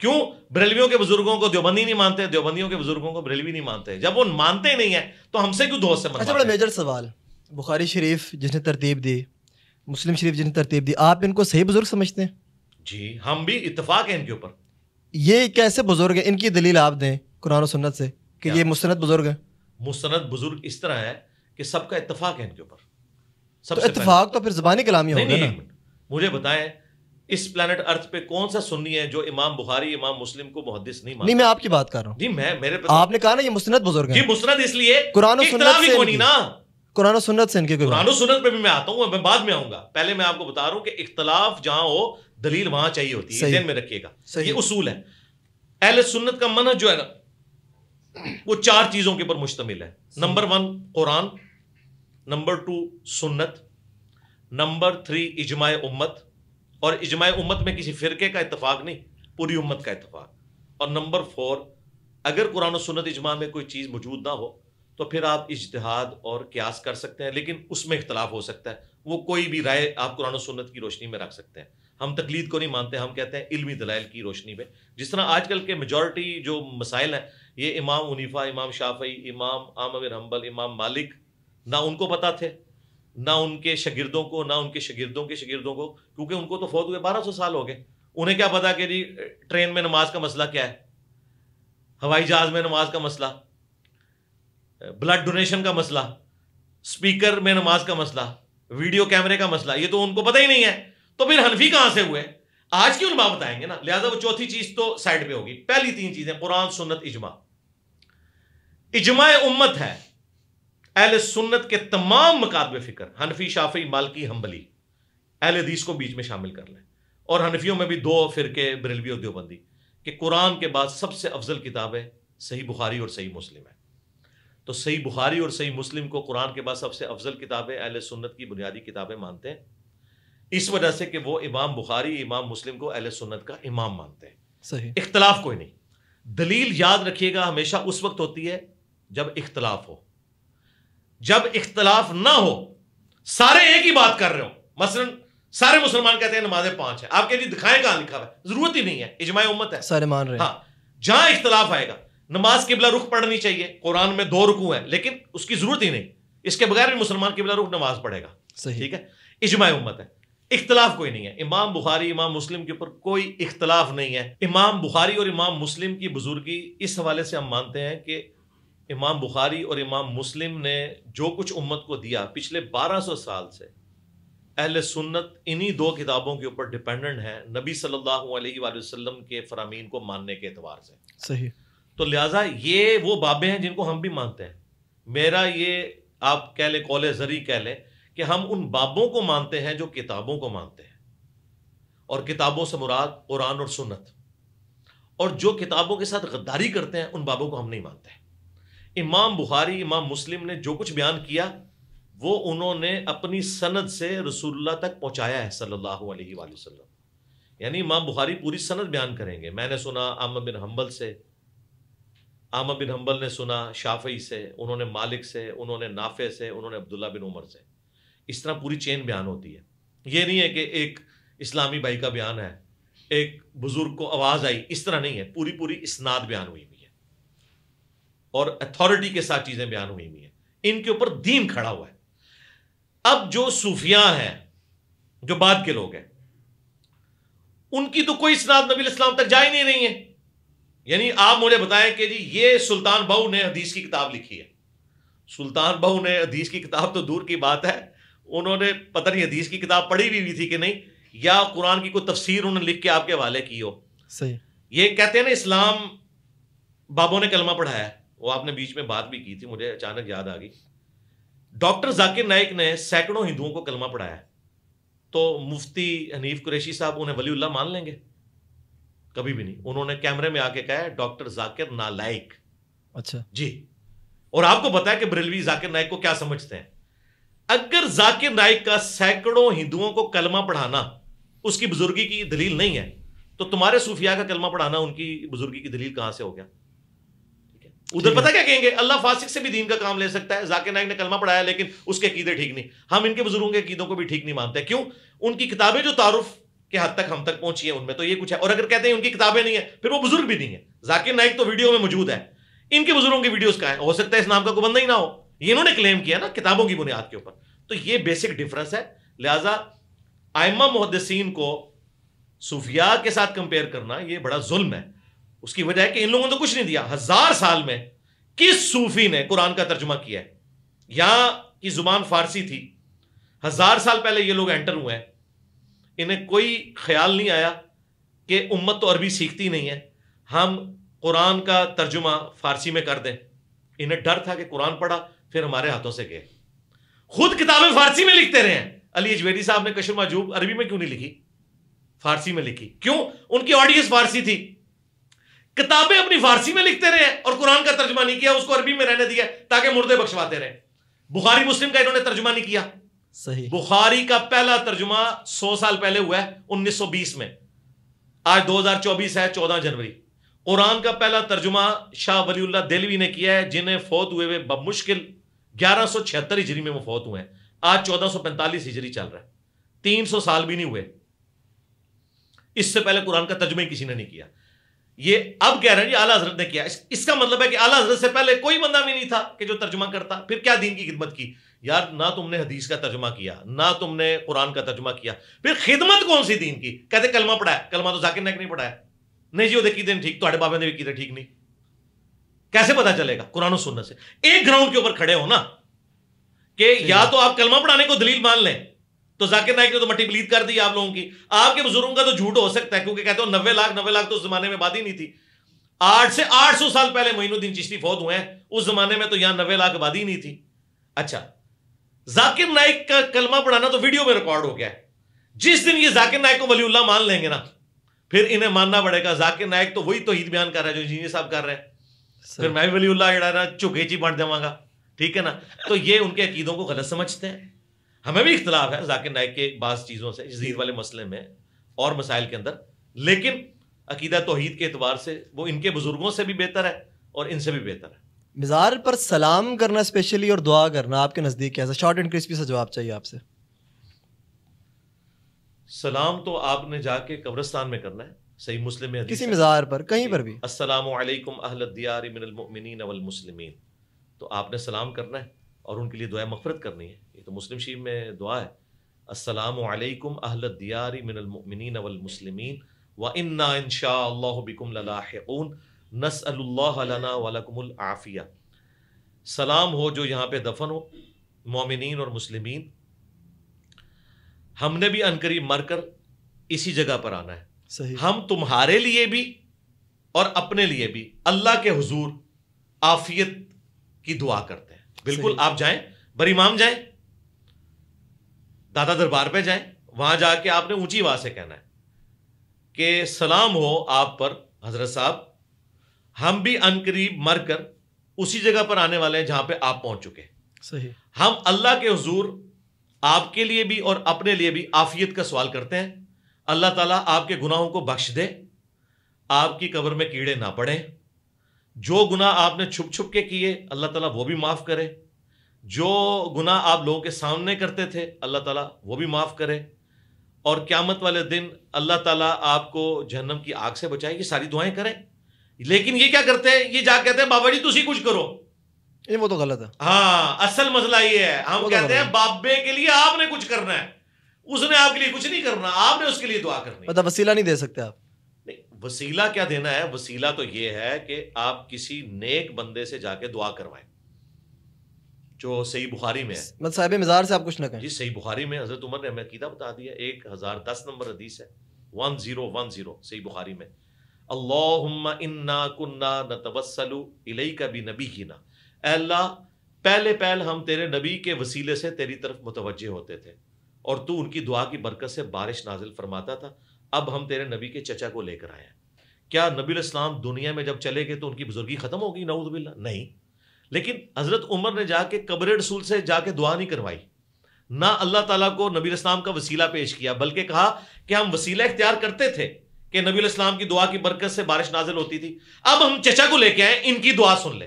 क्यों ब्रेलवियों के बुजुर्गों को देवबंदी नहीं मानते देवबंदियों के बुजुर्गों को ब्रेलवी नहीं मानते जब वो मानते नहीं है तो हमसे क्यों दोस्त से अच्छा बड़ा मेजर सवाल बुखारी शरीफ जिसने तरतीब दी मुस्लिम शरीफ जिसने तरतीब दी आप इनको सही बुजुर्ग समझते हैं जी हम भी इतफाक है इनके ऊपर ये कैसे बुजुर्ग है इनकी दलील आप दें कुरान सुन्नत से कि ये मुस्त बुजुर्ग है मुस्त बुजुर्ग इस तरह है कि सबका इतफाक है इनके ऊपर सबसे तो इतफाक तो फिर जबानी कलामी होगा ना मुझे बताएं इस प्लानट अर्थ पे कौन सा सुन्नी है जो इमाम बुखारी इमाम मुस्लिम को मुहदिस नहीं मानता नहीं मैं आपकी बात कर रहा हूँ जी मैं मेरे पास तो- आपने कहा ना ये मुस्नद बुजुर्ग है मुस्नद इसलिए कुरान सुन्नत से कोई ना कुरान सुन्नत से इनके कुरान सुन्नत पे भी मैं आता हूँ मैं बाद में आऊंगा पहले मैं आपको बता रहा हूँ कि इख्तलाफ जहाँ हो दलील वहां चाहिए होती है ध्यान में रखिएगा ये उसूल है अहल सुन्नत का मन जो है ना वो चार चीजों के ऊपर मुश्तमिल है नंबर वन कुरान नंबर टू सुन्नत नंबर थ्री इजमाय उम्मत और इजमाय उम्मत में किसी फिरके का इतफाक नहीं पूरी उम्मत का इतफाक और नंबर फोर अगर कुरान और सुन्नत इजमा में कोई चीज़ मौजूद ना हो तो फिर आप इजतहाद और क्यास कर सकते हैं लेकिन उसमें इख्तलाफ हो सकता है वो कोई भी राय आप कुरान और सुन्नत की रोशनी में रख सकते हैं हम तकलीद को नहीं मानते हम कहते हैं इल्मी दलाइल की रोशनी में जिस तरह आजकल के मेजॉरिटी जो मसाइल हैं ये इमाम उनीफा इमाम शाफी इमाम आमिर हम्बल इमाम मालिक ना उनको पता थे ना उनके शगिर्दों को ना उनके शगिर्दों के शगिर्दों को क्योंकि उनको तो फौत हुए बारह सौ साल हो गए उन्हें क्या पता कि जी ट्रेन में नमाज का मसला क्या है हवाई जहाज़ में नमाज का मसला ब्लड डोनेशन का मसला स्पीकर में नमाज का मसला वीडियो कैमरे का मसला ये तो उनको पता ही नहीं है तो फिर हनफी कहां से हुए आज की उलमा बताएंगे ना लिहाजा वो चौथी चीज तो साइड पे होगी पहली तीन चीजें कुरान सुन्नत इजमा इजमा उम्मत है अहल सुन्नत के तमाम मकाब फिक्र हनफी शाफी मालकी हम्बली अहल हदीस को बीच में शामिल कर लें और हनफियों में भी दो फिरके बरेलवी और देवबंदी कि कुरान के बाद सबसे अफजल किताब है सही बुखारी और सही मुस्लिम है तो सही बुखारी और सही मुस्लिम को कुरान के बाद सबसे अफजल किताबें अहल सुन्नत की बुनियादी किताबें मानते हैं इस वजह से कि वो इमाम बुखारी इमाम मुस्लिम को अहल सुन्नत का इमाम मानते हैं सही इख्तलाफ कोई नहीं दलील याद रखिएगा हमेशा उस वक्त होती है जब इख्तलाफ हो जब इख्तलाफ ना हो सारे एक ही बात कर रहे हो मसलन सारे मुसलमान कहते हैं नमाजें पांच है आपके लिए दिखाएं कहां लिखा हुआ है जरूरत ही नहीं है इजमा उम्मत है सारे मान रहे हैं हाँ जहां इख्तलाफ आएगा नमाज किबला रुख पढ़नी चाहिए कुरान में दो रुकू है लेकिन उसकी जरूरत ही नहीं इसके बगैर भी मुसलमान किबला रुख नमाज पढ़ेगा सही ठीक है इजमा उम्मत है इख्तलाफ कोई नहीं है इमाम बुखारी इमाम मुस्लिम के ऊपर कोई इख्तलाफ नहीं है इमाम बुखारी और इमाम मुस्लिम की बुजुर्गी इस हवाले से हम मानते हैं कि इमाम बुखारी और इमाम मुस्लिम ने जो कुछ उम्मत को दिया पिछले 1200 साल से अहल सुन्नत इन्हीं दो किताबों के ऊपर डिपेंडेंट है नबी सल्लल्लाहु अलैहि वसल्लम के फरामीन को मानने के अतबार से सही तो लिहाजा ये वो बाबे हैं जिनको हम भी मानते हैं मेरा ये आप कह लें कौल जरी कह लें कि हम उन बाबों को मानते हैं जो किताबों को मानते हैं और किताबों से मुराद कुरान और सुन्नत और जो किताबों के साथ गद्दारी करते हैं उन बाबों को हम नहीं मानते इमाम बुखारी इमाम मुस्लिम ने जो कुछ बयान किया वो उन्होंने अपनी सनद से रसूलुल्लाह तक पहुंचाया है सल्लल्लाहु अलैहि वसल्लम यानी इमाम बुखारी पूरी सनद बयान करेंगे मैंने सुना आम बिन हम्बल से आम बिन हम्बल ने सुना शाफई से उन्होंने मालिक से उन्होंने नाफे से उन्होंने अब्दुल्ला बिन उमर से इस तरह पूरी चेन बयान होती है ये नहीं है कि एक इस्लामी भाई का बयान है एक बुज़ुर्ग को आवाज़ आई इस तरह नहीं है पूरी पूरी इस्नाद बयान हुई हुई और अथॉरिटी के साथ चीज़ें बयान हुई हुई हैं इनके ऊपर दीम खड़ा हुआ है अब जो सूफिया हैं जो बाद के लोग हैं उनकी तो कोई इसनाद नबी इस्लाम तक जा ही नहीं रही है यानी आप मुझे बताएं कि जी ये सुल्तान बहू ने हदीस की किताब लिखी है सुल्तान बहू ने हदीस की किताब तो दूर की बात है उन्होंने पता नहीं हदीस की किताब पढ़ी भी हुई थी कि नहीं या कुरान की कोई तफसीर उन्होंने लिख के आपके हवाले की हो सही ये कहते हैं ना इस्लाम बाबों ने कलमा पढ़ाया वो आपने बीच में बात भी की थी मुझे अचानक याद आ गई डॉक्टर जाकिर नाइक ने सैकड़ों हिंदुओं को कलमा पढ़ाया तो मुफ्ती हनीफ कुरैशी साहब उन्हें वलीउल्ला मान लेंगे कभी भी नहीं उन्होंने कैमरे में आके कहा डॉक्टर जाकिर नालायक अच्छा जी और आपको बताया कि बरेलवी जाकिर नाइक को क्या समझते हैं अगर जाकिर नाइक का सैकड़ों हिंदुओं को कलमा पढ़ाना उसकी बुजुर्गी की दलील नहीं है तो तुम्हारे सूफिया का कलमा पढ़ाना उनकी बुजुर्गी की दलील कहां से हो गया उधर पता क्या कहेंगे अल्लाह फासिक से भी दीन का काम ले सकता है जाकिर नायक ने कलमा पढ़ाया लेकिन उसके कीदे ठीक नहीं हम इनके बुजुर्गों के कीदों को भी ठीक नहीं मानते क्यों उनकी किताबें जो तारुफ के हद तक हम तक पहुंची है उनमें तो ये कुछ है और अगर कहते हैं उनकी किताबें नहीं है फिर वो बुजुर्ग भी नहीं है जाकिर नाइक तो वीडियो में मौजूद है इनके बुजुर्गों की वीडियोज का है हो सकता है इस नाम का कोई बंदा ही ना हो ये इन्होंने क्लेम किया ना किताबों की बुनियाद के ऊपर तो ये बेसिक डिफरेंस है लिहाजा आयमा मुहदसिन को सूफिया के साथ कंपेयर करना ये बड़ा जुल्म है उसकी वजह है कि इन लोगों ने तो कुछ नहीं दिया हजार साल में किस सूफी ने कुरान का तर्जुमा किया है यहां की जुबान फारसी थी हजार साल पहले ये लोग एंटर हुए हैं इन्हें कोई ख्याल नहीं आया कि उम्मत तो अरबी सीखती नहीं है हम कुरान का तर्जुमा फारसी में कर दें इन्हें डर था कि कुरान पढ़ा फिर हमारे हाथों से गए खुद किताबें फारसी में लिखते रहे हैं अली अजमेरी साहब ने कशर अरबी में क्यों नहीं लिखी फारसी में लिखी क्यों उनकी ऑडियंस फारसी थी किताबें अपनी फारसी में लिखते रहे और कुरान का तर्जमा नहीं किया उसको अरबी में रहने दिया ताकि मुर्दे बख्शवाते रहे बुखारी मुस्लिम का इन्होंने तर्जुमा नहीं किया सही बुखारी का पहला तर्जुमा 100 साल पहले हुआ है 1920 में आज 2024 है 14 जनवरी कुरान का पहला तर्जुमा शाह वलीउल्ला दिलवी ने किया है जिन्हें फौत हुए हुए बमुश्किल ग्यारह सौ छिहत्तर हिजरी में वो फौत हुए हैं आज चौदह सौ पैंतालीस हिजरी चल रहा है तीन सौ साल भी नहीं हुए इससे पहले कुरान का तर्जुमा किसी ने नहीं किया ये अब कह रहे हैं आला हजरत ने किया इसका मतलब है कि आला हजरत से पहले कोई बंदा भी नहीं था कि जो तर्जुमा करता फिर क्या दीन की खिदमत की यार ना तुमने हदीस का तर्जुमा किया ना तुमने कुरान का तर्जुमा किया फिर खिदमत कौन सी दीन की कहते कलमा पढ़ाया कलमा तो जाकिर नायक नहीं पढ़ाया नहीं जी वो देखी दिन ठीक थोड़े बाबा ने भी की ठीक नहीं कैसे पता चलेगा कुरान सुनने से एक ग्राउंड के ऊपर खड़े हो ना कि या तो आप कलमा पढ़ाने को दलील मान लें तो जाकिर नाइक ने तो मट्टी प्लीत कर दी आप लोगों की आपके बुजुर्गों का तो झूठ हो सकता है क्योंकि कहते हो नब्बे लाख नब्बे लाख तो उस जमाने में बात ही नहीं थी आठ से आठ सौ साल पहले मोइनुद्दीन चिश्ती फौत हुए हैं उस जमाने में तो यहां नब्बे लाख बाद ही नहीं थी अच्छा जाकिर नाइक का कलमा पढ़ाना तो वीडियो में रिकॉर्ड हो गया है जिस दिन ये जाकिर नाइक को वलीउल्ला मान लेंगे ना फिर इन्हें मानना पड़ेगा जाकिर नाइक तो वही तोहीद बयान कर रहा है जो इंजीनियर साहब कर रहे हैं फिर मैं भी वलीउल्ला झुकेची बांट बंट देवांगा ठीक है ना तो ये उनके अकीदों को गलत समझते हैं हमें भी इख्तलाफ है जाकिर नायक के बाद चीज़ों से जजीद वाले मसले में और मसाइल के अंदर लेकिन अकीदा तोहहीद के अतबार से वो इनके बुज़ुर्गों से भी बेहतर है और इनसे भी बेहतर है मज़ार पर सलाम करना स्पेशली और दुआ करना आपके नज़दीक कैसा शॉर्ट एंड क्रिस्पी सा जवाब चाहिए आपसे सलाम तो आपने जाके कब्रस्तान में करना है सही मुस्लिम है किसी मज़ार पर कहीं पर भी असलकम अहलदियामिन तो आपने सलाम करना है और उनके लिए दुआ मफ़रत करनी है तो मुस्लिम शरीफ में दुआ है असलकम अहल दियारी मिनमिन वलमसलमिन व इन्ना इन शाबिकम ललाहन नसल्ला वलकमआफ़िया सलाम हो जो यहाँ पे दफन हो मोमिन और मुस्लिमीन हमने भी अनकरीब मरकर इसी जगह पर आना है सही हम तुम्हारे लिए भी और अपने लिए भी अल्लाह के हजूर आफियत की दुआ करते हैं बिल्कुल आप जाए बरीमाम जाए दादा दरबार पे जाएं वहां जाके आपने ऊंची आवाज से कहना है कि सलाम हो आप पर हजरत साहब हम भी अनकरीब मरकर उसी जगह पर आने वाले हैं जहां पे आप पहुंच चुके हैं सही हम अल्लाह के हजूर आपके लिए भी और अपने लिए भी आफियत का सवाल करते हैं अल्लाह ताला आपके गुनाहों को बख्श दे आपकी कब्र में कीड़े ना पड़े जो गुनाह आपने छुप छुप के किए अल्लाह ताला वो भी माफ़ करे जो गुना आप लोगों के सामने करते थे अल्लाह ताला वो भी माफ़ करे और क़्यामत वाले दिन अल्लाह ताला आपको जहन्नम की आग से बचाए ये सारी दुआएं करें लेकिन ये क्या करते हैं ये जा कहते हैं बाबा जी तुम कुछ करो ये वो तो गलत है हाँ असल मसला ये है हम तो कहते तो हैं बाबे के लिए आपने कुछ करना है उसने आपके लिए कुछ नहीं करना आपने उसके लिए दुआ करनी मतलब वसीला नहीं दे सकते आप नहीं वसीला क्या देना है वसीला तो ये है कि आप किसी नेक बंदे से जाके दुआ करवाएं जो सही बुखारी में है मज़ार से आप कुछ ना जी सही बुखारी में हज़रत उमर ने हमें अकीदा बता दिया एक हज़ार दस नंबर हदीस है वन ज़ीरो वन ज़ीरो सही बुखारी में अल्लाह कुन्ना न तबसलू इलई का भी नबी की ना अल्लाह पहले पहल हम तेरे नबी के वसीले से तेरी तरफ मुतवजह होते थे और तू उनकी दुआ की बरकत से बारिश नाजिल फरमाता था अब हम तेरे नबी के चचा को लेकर आए हैं क्या नबी इस्लाम दुनिया में जब चले गए तो उनकी बुजुर्गी ख़त्म होगी नऊदबिल्ला नहीं लेकिन हजरत उमर ने जाके कब्र रसूल से जाके दुआ नहीं करवाई ना अल्लाह ताला को नबी इस्लाम का वसीला पेश किया बल्कि कहा कि हम वसीला इख्तियार करते थे कि नबी इस्लाम की दुआ की बरकत से बारिश नाजिल होती थी अब हम चचा को लेके आए इनकी दुआ सुन ले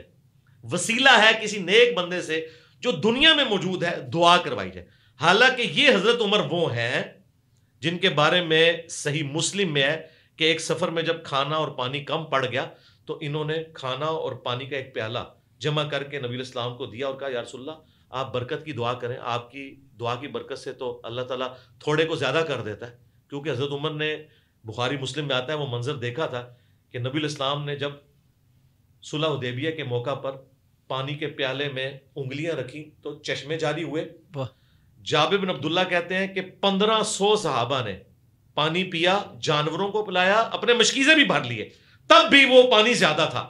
वसीला है किसी नेक बंदे से जो दुनिया में मौजूद है दुआ करवाई जाए हालांकि ये हजरत उमर वो हैं जिनके बारे में सही मुस्लिम में है कि एक सफर में जब खाना और पानी कम पड़ गया तो इन्होंने खाना और पानी का एक प्याला जमा करके नबी इस्लाम को दिया और कहा यारसोल्ला आप बरकत की दुआ करें आपकी दुआ की बरकत से तो अल्लाह ताला थोड़े को ज़्यादा कर देता है क्योंकि हज़रत उमर ने बुखारी मुस्लिम में आता है वो मंज़र देखा था कि नबी इस्लाम ने जब सुलह उदेबिया के मौका पर पानी के प्याले में उंगलियां रखी तो चश्मे जारी हुए बिन अब्दुल्ला कहते हैं कि पंद्रह सौ सहाबा ने पानी पिया जानवरों को पिलाया अपने मशकीज़े भी भर लिए तब भी वो पानी ज़्यादा था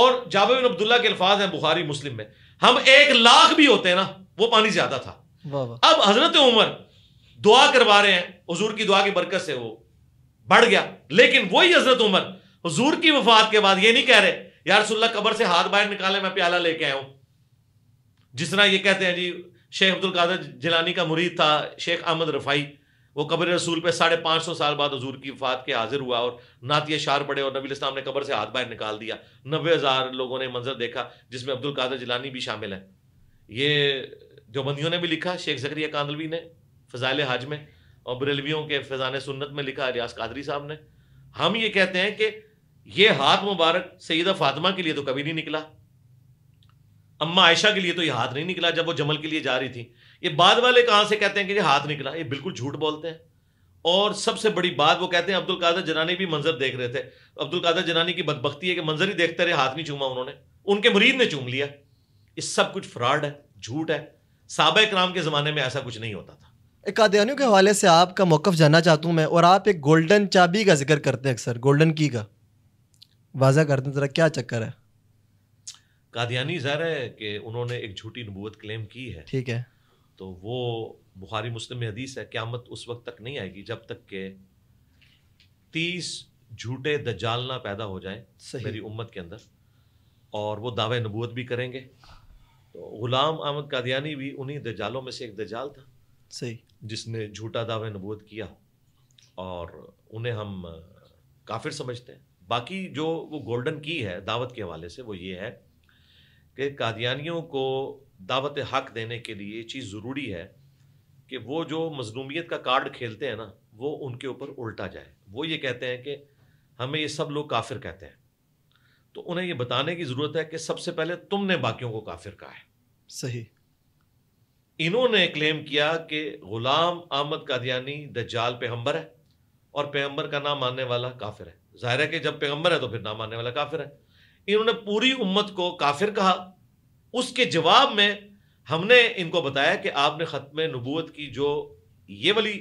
और जाबिर बिन अब्दुल्ला के अल्फाज हैं बुखारी मुस्लिम में हम एक लाख भी होते हैं ना वो पानी ज्यादा था अब हजरत उमर दुआ करवा रहे हैं हजूर की दुआ की बरकत से वो बढ़ गया लेकिन वही हजरत उमर हजूर की वफात के बाद ये नहीं कह रहे यार सुल्ला कबर से हाथ बाहर निकाले मैं प्याला लेके आया हूं जिस तरह ये कहते हैं जी शेख अब्दुल कादर जिलानी का मुरीद था शेख अहमद रफाई वो कब्र रसूल पे साढ़े पाँच सौ साल बाद हजूर की वफात के हाजिर हुआ और नातिया शार पड़े और नबी इस्लाम ने कब्र से हाथ बाहर निकाल दिया नबे हज़ार लोगों ने मंजर देखा जिसमें अब्दुल कादर जिलानी भी शामिल है ये देवबंदियों ने भी लिखा शेख जकरिया कांदलवी ने फ़जाइल हज में और बरेलवियों के फैज़ान सुन्नत में लिखा रियाज कादरी साहब ने हम ये कहते हैं कि ये हाथ मुबारक सईदा फातिमा के लिए तो कभी नहीं निकला अम्मा आयशा के लिए तो ये हाथ नहीं निकला जब वो जमल के लिए जा रही थी ये बाद वाले कहां से कहते हैं कि हाथ निकला ये बिल्कुल झूठ बोलते हैं और सबसे बड़ी बात वो कहते हैं अब्दुल कादर जनानी भी मंजर देख रहे थे अब्दुल कादर जनानी की बदबख्ती है कि मंजर ही देखते रहे हाथ नहीं चूमा उन्होंने उनके मरीज ने चूम लिया इस सब कुछ फ्रॉड है झूठ है साबा कराम के ज़माने में ऐसा कुछ नहीं होता था एक कादियानियों के हवाले से आपका मौकफ जानना चाहता हूँ मैं और आप एक गोल्डन चाबी का जिक्र करते हैं अक्सर गोल्डन की का वाजा करते हैं ज़रा क्या चक्कर है कादियानी जहर है कि उन्होंने एक झूठी नबूत क्लेम की है ठीक है तो वो बुखारी मुस्लिम में हदीस है क्यामत उस वक्त तक नहीं आएगी जब तक के तीस झूठे दजालना पैदा हो जाए मेरी उम्मत के अंदर और वो दावे नबूत भी करेंगे तो ग़ुलाम अहमद कादियानी भी उन्हीं दजालों में से एक दजाल था सही जिसने झूठा दावे नबूत किया और उन्हें हम काफिर समझते हैं बाकी जो वो गोल्डन की है दावत के हवाले से वो ये है कि कादियानियों को दावत हक देने के लिए ये चीज़ ज़रूरी है कि वो जो मजलूमियत का कार्ड खेलते हैं ना वो उनके ऊपर उल्टा जाए वो ये कहते हैं कि हमें ये सब लोग काफिर कहते हैं तो उन्हें ये बताने की ज़रूरत है कि सबसे पहले तुमने बाकियों को काफिर कहा है सही इन्होंने क्लेम किया कि गुलाम अहमद कादियानी जाल पैगम्बर है और पैगम्बर का नाम मानने वाला काफिर है जाहिर है कि जब पैगम्बर है तो फिर नाम मानने वाला काफिर है इन्होंने पूरी उम्मत को काफिर कहा उसके जवाब में हमने इनको बताया कि आपने ख़त्म नबूत की जो ये वाली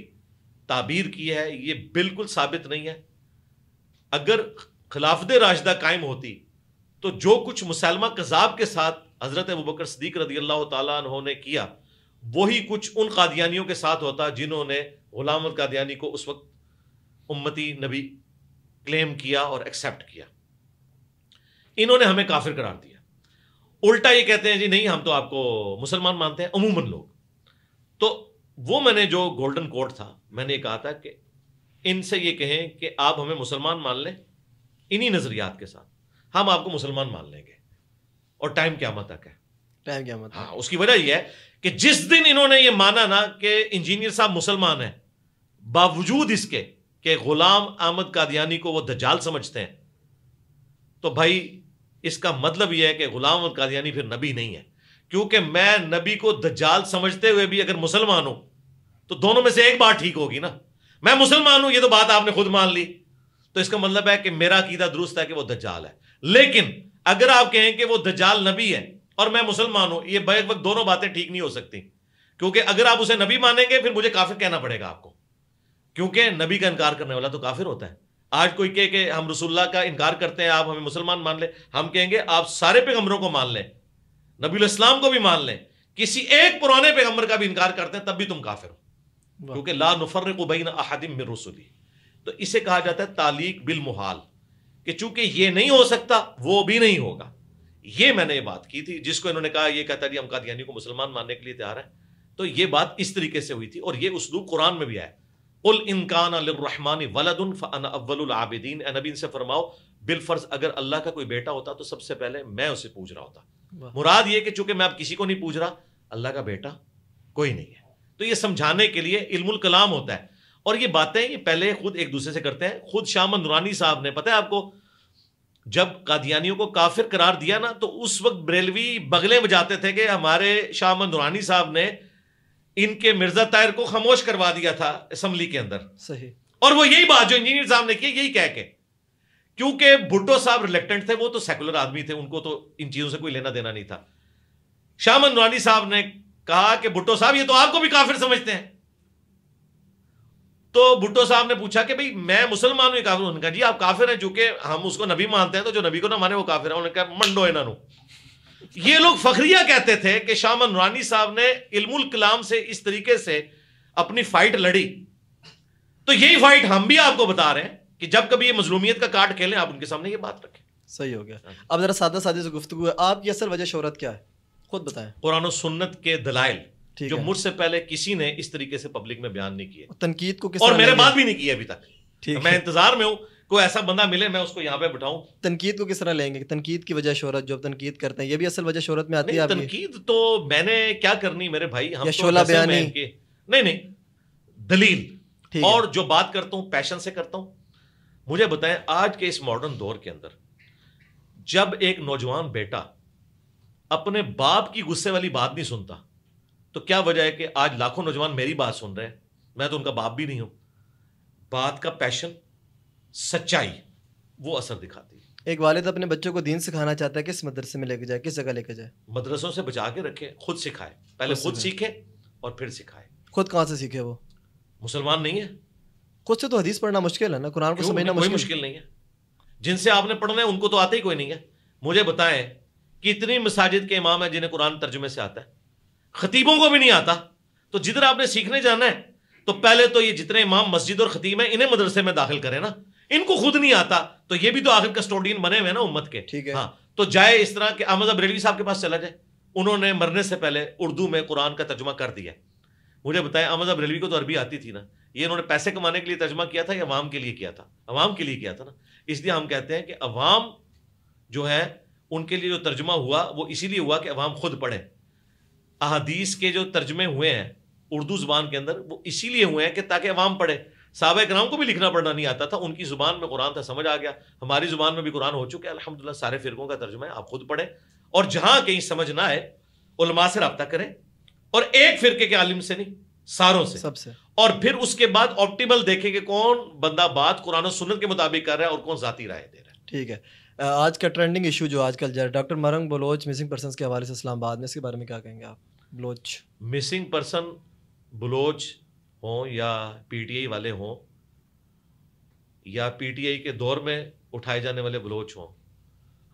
ताबीर की है ये बिल्कुल साबित नहीं है अगर खिलाफद राशदा कायम होती तो जो कुछ मुसलमा कजाब के साथ हज़रत मुबकर सदीक रदी अल्लाह तहों किया वही कुछ उन कादियानियों के साथ होता जिन्होंने गुलाम कादियानी को उस वक्त उम्मती नबी क्लेम किया और एक्सेप्ट किया इन्होंने हमें काफिर करार दिया उल्टा ये कहते हैं जी नहीं हम तो आपको मुसलमान मानते हैं अमूमन लोग तो वो मैंने जो गोल्डन कोर्ट था मैंने कहा था कि इनसे ये कहें कि आप हमें मुसलमान मान लें इन्हीं नज़रियात के साथ हम आपको मुसलमान मान लेंगे और टाइम क्या मत तक है टाइम क्या मत हाँ उसकी वजह यह है कि जिस दिन इन्होंने ये माना ना कि इंजीनियर साहब मुसलमान है बावजूद इसके कि गुलाम अहमद कादियानी को वो दजाल समझते हैं तो भाई इसका मतलब यह है कि गुलाम और कादियानी फिर नबी नहीं है क्योंकि मैं नबी को दज्जाल समझते हुए भी अगर मुसलमान हूं तो दोनों में से एक बात ठीक होगी ना मैं मुसलमान हूं यह तो बात आपने खुद मान ली तो इसका मतलब है कि मेरा कीदा दुरुस्त है कि वह दज्जाल है लेकिन अगर आप कहें कि वह दज्जाल नबी है और मैं मुसलमान हूं यह बैक वक्त दोनों बातें ठीक नहीं हो सकती क्योंकि अगर आप उसे नबी मानेंगे फिर मुझे काफिर कहना पड़ेगा आपको क्योंकि नबी का इनकार करने वाला तो काफिर होता है आज कोई कहे कि हम रसुल्ला का इनकार करते हैं आप हमें मुसलमान मान लें हम कहेंगे आप सारे पैगम्बरों को मान लें नबी इस्लाम को भी मान लें किसी एक पुराने पैगम्बर का भी इनकार करते हैं तब भी तुम काफिर हो क्योंकि ला नफर बैन अहदिम में रसुली तो इसे कहा जाता है तालीक बिल मुहाल कि चूंकि ये नहीं हो सकता वो भी नहीं होगा ये मैंने ये बात की थी जिसको इन्होंने कहा ये कहता जी हम कादियानी को मुसलमान मानने के लिए तैयार है तो ये बात इस तरीके से हुई थी और ये उसलूब कुरान में भी आया उल इनकान रहमान वलदन फ़न ए नबी इनसे फरमाओ बिलफर्ज अगर अल्लाह का कोई बेटा होता तो सबसे पहले मैं उसे पूछ रहा होता मुराद ये कि चूंकि मैं अब किसी को नहीं पूछ रहा अल्लाह का बेटा कोई नहीं है तो ये समझाने के लिए इल्मुल कलाम होता है और ये बातें ये पहले खुद एक दूसरे से करते हैं खुद श्याम नूरानी साहब ने पता है आपको जब कादियानियों को काफिर करार दिया ना तो उस वक्त बरेलवी बगले बजाते थे कि हमारे शाह नूरानी साहब ने इनके मिर्जा तायर को खामोश करवा दिया था असम्बली के अंदर सही और वो यही बात जो इंजीनियर साहब ने की यही कह के क्योंकि भुट्टो साहब रिलेक्टेंट थे वो तो सेकुलर आदमी थे उनको तो इन चीजों से कोई लेना देना नहीं था श्याम मंदवानी साहब ने कहा कि भुट्टो साहब ये तो आपको भी काफिर समझते हैं तो भुट्टो साहब ने पूछा कि भाई मैं मुसलमान हूं काफिर उनका जी आप काफिर हैं चूंकि हम उसको नबी मानते हैं तो जो नबी को ना माने वो काफिर है उन्होंने कहा मंडो इन्हों ये लोग फखरिया कहते थे कि शाह रानी साहब ने इल्मुल कलाम से इस तरीके से अपनी फाइट लड़ी तो यही फाइट हम भी आपको बता रहे हैं कि जब कभी ये मजलूमियत का कार्ड खेलें आप उनके सामने ये बात रखें सही हो गया हाँ अब जरा सादा सादे से गुफ्तु है आपकी असल वजह शहरत क्या है खुद बताएं कुरान सुन्नत के दलाइल जो मुझसे पहले किसी ने इस तरीके से पब्लिक में बयान नहीं किया तनकीद को किस और मेरे बात भी नहीं की अभी तक मैं इंतजार में हूं कोई ऐसा बंदा मिले मैं उसको यहाँ पे बिठाऊं तनकीद को किस तरह लेंगे तनकीद की वजह शोहरत जो तनकीद करते हैं ये भी असल वजह शोहरत में आती है तनकीद तो मैंने क्या करनी मेरे भाई हम तो शोला बयान नहीं नहीं दलील और जो बात करता हूँ पैशन से करता हूँ मुझे बताएं आज के इस मॉडर्न दौर के अंदर जब एक नौजवान बेटा अपने बाप की गुस्से वाली बात नहीं सुनता तो क्या वजह है कि आज लाखों नौजवान मेरी बात सुन रहे हैं मैं तो उनका बाप भी नहीं हूं बात का पैशन सच्चाई वो असर दिखाती है एक वालिद अपने बच्चों को दीन सिखाना चाहता है किस मदरसे में लेके जाए किस जगह लेके जाए मदरसों से बचा के रखे खुद सिखाए पहले खुद सीखे और फिर सिखाए खुद कहाँ से सीखे वो मुसलमान नहीं है खुद से तो हदीस पढ़ना मुश्किल है ना कुरान को समझना मुश्किल, मुश्किल नहीं है जिनसे आपने पढ़ना है उनको तो आता ही कोई नहीं है मुझे बताएं कितनी मसाजिद के इमाम है जिन्हें कुरान तर्जुमे से आता है खतीबों को भी नहीं आता तो जिधर आपने सीखने जाना है तो पहले तो ये जितने इमाम मस्जिद और खतीब है इन्हें मदरसे में दाखिल करें ना इनको खुद नहीं आता तो ये भी तो आखिर कस्टोडियन बने हुए ना उम्मत के ठीक है हाँ तो जाए इस तरह के अहमद बरेलवी साहब के पास चला जाए उन्होंने मरने से पहले उर्दू में कुरान का तर्जमा कर दिया मुझे बताया अहमद बरेलवी को तो अरबी आती थी ना ये इन्होंने पैसे कमाने के लिए तर्जमा किया था या अवाम के लिए किया था अवाम के लिए किया था ना इसलिए हम कहते हैं कि अवाम जो है उनके लिए जो तर्जमा हुआ वो इसीलिए हुआ कि अवाम खुद पढ़े अहादीस के जो तर्जमे हुए हैं उर्दू ज़बान के अंदर वो इसीलिए हुए हैं कि ताकि अवाम पढ़े साहबा कराम को भी लिखना पढ़ना नहीं आता था उनकी ज़ुबान में कुरान था समझ आ गया हमारी ज़ुबान में भी कुरान हो चुका अलहमदिल्ला सारे फ़िरकों का तर्जुमा है आप खुद पढ़ें और जहाँ कहीं समझ ना आए से रबता करें और एक फिरके के आलिम से नहीं सारों से सबसे और फिर उसके बाद ऑप्टिमल देखें कि कौन बंदा बात कुरान और के मुताबिक कर रहा है और कौन ज़ाती राय दे रहा है ठीक है आज का ट्रेंडिंग इशू जो आजकल जा doctor Mahrang Baloch missing person के हवाले से इस्लाबाद में इसके बारे में क्या कहेंगे आप बलोच मिसिंग पर्सन बलोच हों या पीटीआई वाले हों या पीटीआई के दौर में उठाए जाने वाले बलोच हों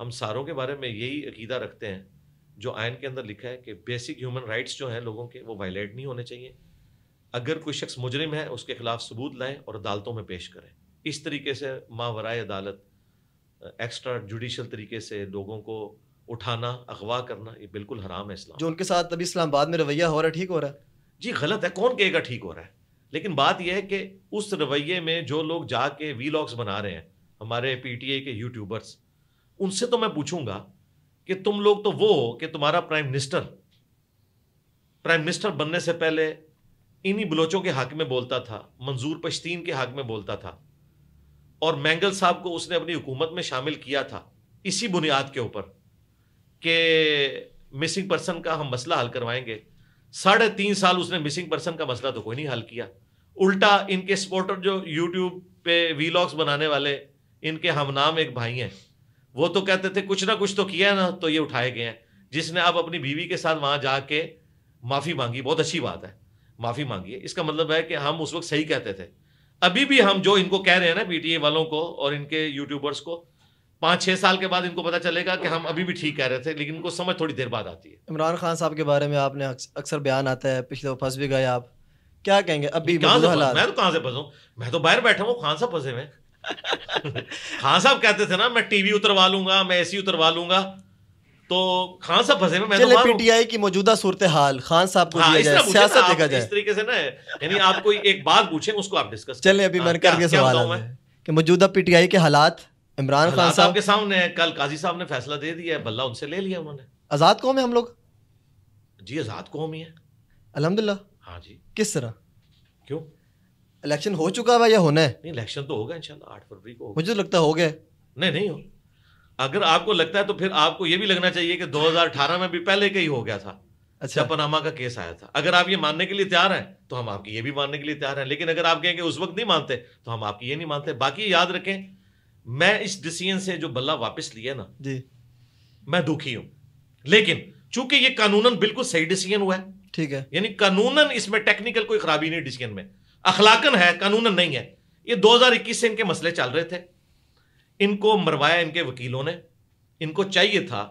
हम सारों के बारे में यही अकीदा रखते हैं जो आयन के अंदर लिखा है कि बेसिक ह्यूमन राइट्स जो हैं लोगों के वो वायलेट नहीं होने चाहिए अगर कोई शख्स मुजरिम है उसके खिलाफ सबूत लाएं और अदालतों में पेश करें इस तरीके से मावराय अदालत एक्स्ट्रा जुडिशल तरीके से लोगों को उठाना अगवा करना ये बिल्कुल हराम है इस्लाम जो उनके साथ अभी इस्लामाबाद में रवैया हो रहा है ठीक हो रहा है जी गलत है कौन कहेगा ठीक हो रहा है लेकिन बात यह है कि उस रवैये में जो लोग जाके वीलॉग्स बना रहे हैं हमारे पीटीए के यूट्यूबर्स उनसे तो मैं पूछूंगा कि तुम लोग तो वो हो कि तुम्हारा प्राइम मिनिस्टर प्राइम मिनिस्टर बनने से पहले इन्हीं बलोचों के हक में बोलता था मंजूर पश्तीन के हक में बोलता था और मैंगल साहब को उसने अपनी हुकूमत में शामिल किया था इसी बुनियाद के ऊपर कि मिसिंग पर्सन का हम मसला हल करवाएंगे साढ़े तीन साल उसने मिसिंग पर्सन का मसला तो कोई नहीं हल किया उल्टा इनके स्पोर्टर जो यूट्यूब पे वीलॉग्स बनाने वाले इनके नाम एक भाई हैं वो तो कहते थे कुछ ना कुछ तो किया ना तो ये उठाए गए हैं जिसने आप अपनी बीवी के साथ वहाँ जाके माफ़ी मांगी बहुत अच्छी बात है माफ़ी मांगी है इसका मतलब है कि हम उस वक्त सही कहते थे अभी भी हम जो इनको कह रहे हैं ना पीटीए वालों को और इनके यूट्यूबर्स को पांच छह साल के बाद इनको पता चलेगा कि हम अभी भी ठीक कह रहे थे लेकिन इनको समझ थोड़ी देर बाद आती है इमरान खान साहब के बारे में आपने अक्सर बयान आता है पिछले फंस भी गए आप क्या कहेंगे अभी कहाँ से मैं तो कहां से फंसू मैं तो बाहर बैठा हूँ खान साहब फंसे हुए [LAUGHS] खान साहब कहते थे ना मैं टीवी उतरवा लूंगा मैं एसी उतरवा लूंगा तो खान साहब फंसे में मैं तो पीटीआई की मौजूदा सूरत हाल खान साहब को हाँ, जाए सियासत देखा जाए इस तरीके से ना यानी आप कोई एक बात पूछे उसको आप डिस्कस चले अभी मन करके हाँ, सवाल है कि मौजूदा पीटीआई के हालात इमरान खान साहब के सामने कल काजी साहब ने फैसला दे दिया है बल्ला उनसे ले लिया उन्होंने आज़ाद कौम है हम लोग जी आज़ाद कौम ही है अलहमदिल्ला हाँ जी किस तरह क्यों इलेक्शन हो चुका है या होना है नहीं इलेक्शन तो होगा इंशाल्लाह आठ फरवरी को मुझे तो लगता हो गया नहीं नहीं हो अगर आपको लगता है तो फिर आपको ये भी लगना चाहिए कि 2018 में भी पहले कहीं हो गया था अच्छा पनामा का केस आया था अगर आप ये मानने के लिए तैयार हैं तो हम आपकी ये भी मानने के लिए तैयार हैं लेकिन अगर आप कहेंगे उस वक्त नहीं मानते तो हम आपकी ये नहीं मानते बाकी याद रखें मैं इस डिसीजन से जो बल्ला वापस लिया ना जी मैं दुखी हूं लेकिन चूंकि ये कानूनन बिल्कुल सही डिसीजन हुआ है ठीक है यानी कानूनन इसमें टेक्निकल कोई खराबी नहीं डिसीजन में अखलाकन है कानूनन नहीं है ये 2021 से इनके मसले चल रहे थे इनको मरवाया इनके वकीलों ने इनको चाहिए था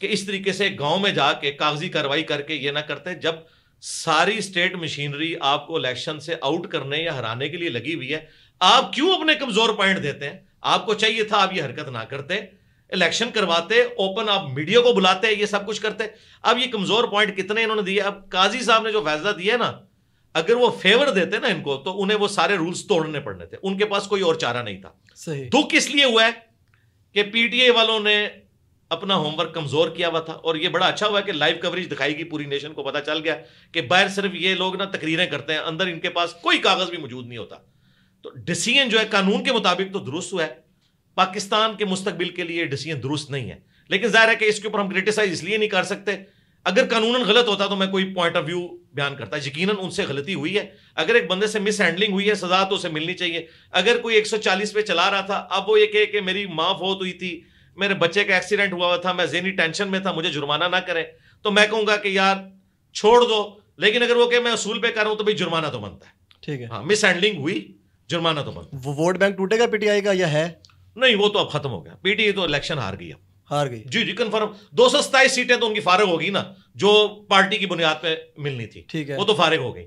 कि इस तरीके से गांव में जाके कागजी कार्रवाई करके ये ना करते जब सारी स्टेट मशीनरी आपको इलेक्शन से आउट करने या हराने के लिए लगी हुई है आप क्यों अपने कमजोर पॉइंट देते हैं आपको चाहिए था आप ये हरकत ना करते इलेक्शन करवाते ओपन आप मीडिया को बुलाते ये सब कुछ करते अब ये कमजोर पॉइंट कितने इन्होंने दिए अब काजी साहब ने जो फैसला दिया ना अगर वो फेवर देते ना इनको तो उन्हें वो सारे रूल्स तोड़ने पड़ने थे उनके पास कोई और चारा नहीं था सही दुख इसलिए हुआ है कि पीटीए वालों ने अपना होमवर्क कमजोर किया हुआ था और ये बड़ा अच्छा हुआ कि लाइव कवरेज दिखाएगी पूरी नेशन को पता चल गया कि बाहर सिर्फ ये लोग ना तकरीरें करते हैं अंदर इनके पास कोई कागज भी मौजूद नहीं होता तो डिसीजन जो है कानून के मुताबिक तो दुरुस्त हुआ है पाकिस्तान के मुस्तबिल के लिए डिसीजन दुरुस्त नहीं है लेकिन जाहिर है कि इसके ऊपर हम क्रिटिसाइज इसलिए नहीं कर सकते अगर कानून गलत होता तो मैं कोई पॉइंट ऑफ व्यू बयान करता यकीन उनसे गलती हुई है अगर एक बंदे से मिस हैंडलिंग हुई है सजा तो उसे मिलनी चाहिए अगर कोई एक पे चला रहा था अब वो ये कहे कि मेरी माँ फौत हुई थी मेरे बच्चे का एक्सीडेंट हुआ था मैं जेनी टेंशन में था मुझे जुर्माना ना करें तो मैं कहूंगा कि यार छोड़ दो लेकिन अगर वो कहे मैं असूल पे कर रहा हूं तो भाई जुर्माना तो बनता है ठीक है हाँ मिस हैंडलिंग हुई जुर्माना तो बन वो वोट बैंक टूटेगा पीटीआई का या है नहीं वो तो अब खत्म हो गया पीटीआई तो इलेक्शन हार गई अब हार गई जी जी कंफर्म दो सौ सताइस सीटें तो उनकी फारिग होगी ना जो पार्टी की बुनियाद पर मिलनी थी ठीक है वो तो फारिग हो गई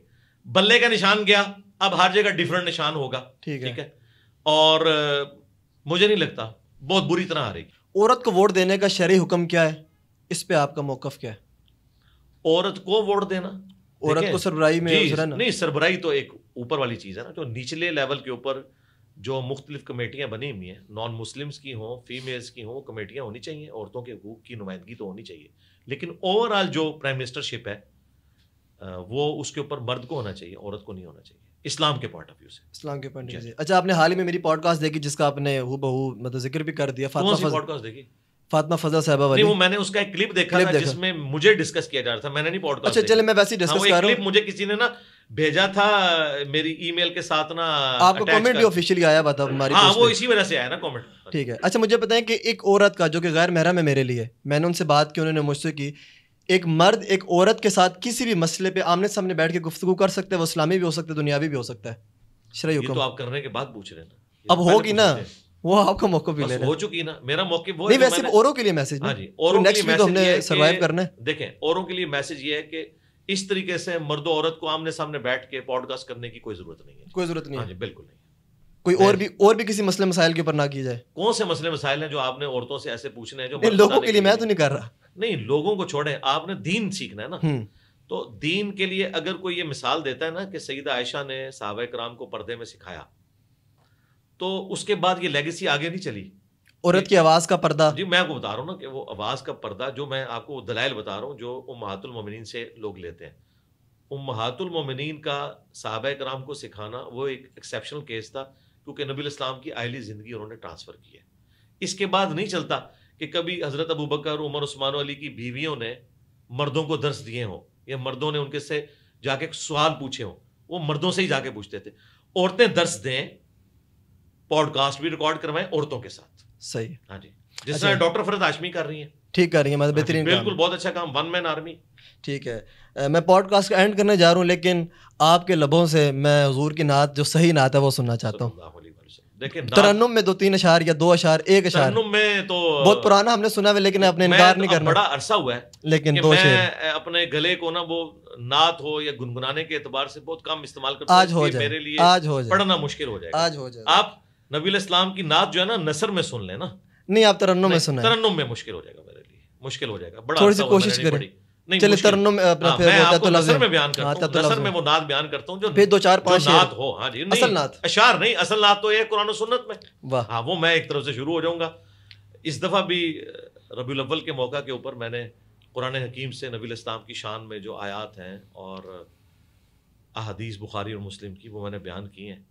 बल्ले का निशान गया अब हर जगह डिफरेंट निशान होगा ठीक है और मुझे नहीं लगता बहुत बुरी तरह हारेगी औरत को वोट देने का शरी हुक्म क्या है इस पे आपका मौकफ क्या है औरत को वोट देना औरत को सरबराई में नहीं सरबराई तो एक ऊपर वाली चीज़ है ना जो निचले लेवल के ऊपर जो मुख्तलिफ कमेटियाँ बनी हुई हैं नॉन मुस्लिम्स की हों फीमेल्स की हों कमेटियाँ होनी चाहिए औरतों के हकूक की नुमाइंदगी तो होनी चाहिए लेकिन ओवरऑल जो प्राइम मिनिस्टरशिप है वो उसके ऊपर मर्द को होना चाहिए औरत को नहीं होना चाहिए इस्लाम के पॉइंट ऑफ व्यू से इस्लाम के पॉइंट ऑफ व्यू अच्छा आपने हाल ही में मेरी पॉडकास्ट देखी जिसका आपने हु बहू मतलब जिक्र भी कर दिया फातिमा फजल पॉडकास्ट देखी फातिमा फजल साहबा वाली नहीं वो मैंने उसका एक क्लिप देखा क्लिप था देखा। जिसमें मुझे डिस्कस किया जा रहा था मैंने नहीं पॉडकास्ट अच्छा चले मैं वैसे ही डिस्कस हाँ, कर रहा हूं क्लिप मुझे किसी ने ना भेजा था मेरी ईमेल के साथ ना आपको कमेंट भी ऑफिशियली आया हुआ था हमारी हाँ वो इसी वजह से आया ना कमेंट ठीक है अच्छा मुझे पता है कि एक औरत का जो कि गैर महरम है मेरे लिए मैंने उनसे बात की उन्होंने मुझसे की एक मर्द एक औरत के साथ किसी भी मसले पे आमने सामने बैठ के गुफ्तु कर सकते हैं वो इस्लामी भी हो सकते हैं दुनियावी भी हो सकता है शरय तो आप करने के बाद पूछ रहे हैं अब तो होगी ना वो आपका मौका भी हो चुकी ना मेरा मौके वो नहीं वैसे औरों के लिए मैसेज हाँ जी औरों नेक्स्ट में तो, तो सर्वाइव करना है देखें औरों के लिए मैसेज ये है कि इस तरीके से मर्दों औरत को आमने सामने बैठ के पॉडकास्ट करने की कोई जरूरत नहीं है कोई जरूरत नहीं है हाँ बिल्कुल नहीं कोई और भी और भी किसी मसले मसाइल के ऊपर ना किया जाए कौन से मसले मसाइल हैं जो आपने औरतों से ऐसे पूछने हैं जो लोगों के लिए मैं तो नहीं कर रहा नहीं लोगों को छोड़े आपने दीन सीखना है ना हम्म। तो दीन के लिए अगर कोई ये मिसाल देता है ना कि सईद आयशा ने साहब कराम को पर्दे में सिखाया तो उसके बाद ये लेगेसी आगे नहीं चली औरत की आवाज का पर्दा जी मैं आपको बता रहा हूँ ना कि वो आवाज का पर्दा जो मैं आपको दलाइल बता रहा हूँ जो उमहातुल मोमिन से लोग लेते हैं उमहातुल मोमिन का साहब कराम को सिखाना वो एक एक्सेप्शनल केस था क्योंकि नबी इस्लाम की आयली ज़िंदगी उन्होंने ट्रांसफ़र की है इसके बाद नहीं चलता कि कभी हज़रत अबू बकर उमर उस्मान अली की बीवियों ने मर्दों को दर्श दिए हों या मर्दों ने उनके से जाके सवाल पूछे हों वो मर्दों से ही जाके पूछते थे औरतें दर्श दें पॉडकास्ट भी रिकॉर्ड करवाएं औरतों के साथ सही हाँ जी जिस अच्छा। तरह डॉक्टर फरद आशमी कर रही है ठीक कर रही है मतलब हाँ बेहतरीन बिल्कुल बहुत अच्छा काम वन मैन आर्मी ठीक है मैं पॉडकास्ट का एंड करने जा रहा हूँ लेकिन आपके लबों से मैं हजूर की नात जो सही नात है वो सुनना चाहता हूँ तरन्नुम में दो तीन अशार या दो अशार एक अशार में तो बहुत पुराना हमने सुना है लेकिन अपने इनकार नहीं तो करना बड़ा अरसा हुआ है लेकिन दो मैं अपने गले को ना वो नात हो या गुनगुनाने के एतबार से बहुत कम इस्तेमाल करता आज हो मेरे लिए आज हो जाए पढ़ना मुश्किल हो जाए आज हो जाए आप नबी इस्लाम की नात जो है ना नसर में सुन लेना नहीं आप तरन्नम में सुना तरन्नम में मुश्किल हो जाएगा मेरे लिए मुश्किल हो जाएगा बड़ा थोड़ी अच्छा सी कोशिश करें नहीं चले तरन्नम में अपना हाँ, फिर मैं आपको नसर में बयान करता हाँ, हूं नसर में वो नात बयान करता हूं जो फिर दो चार पांच नात हो हां जी असल नात अशआर नहीं असल नात तो ये कुरान और सुन्नत में वाह हां वो मैं एक तरफ से शुरू हो जाऊंगा इस दफा भी रबीउल अव्वल के मौका के ऊपर मैंने कुरान हकीम से नबी इस्लाम की शान में जो आयात हैं और अहदीस बुखारी और मुस्लिम की वो मैंने बयान की हैं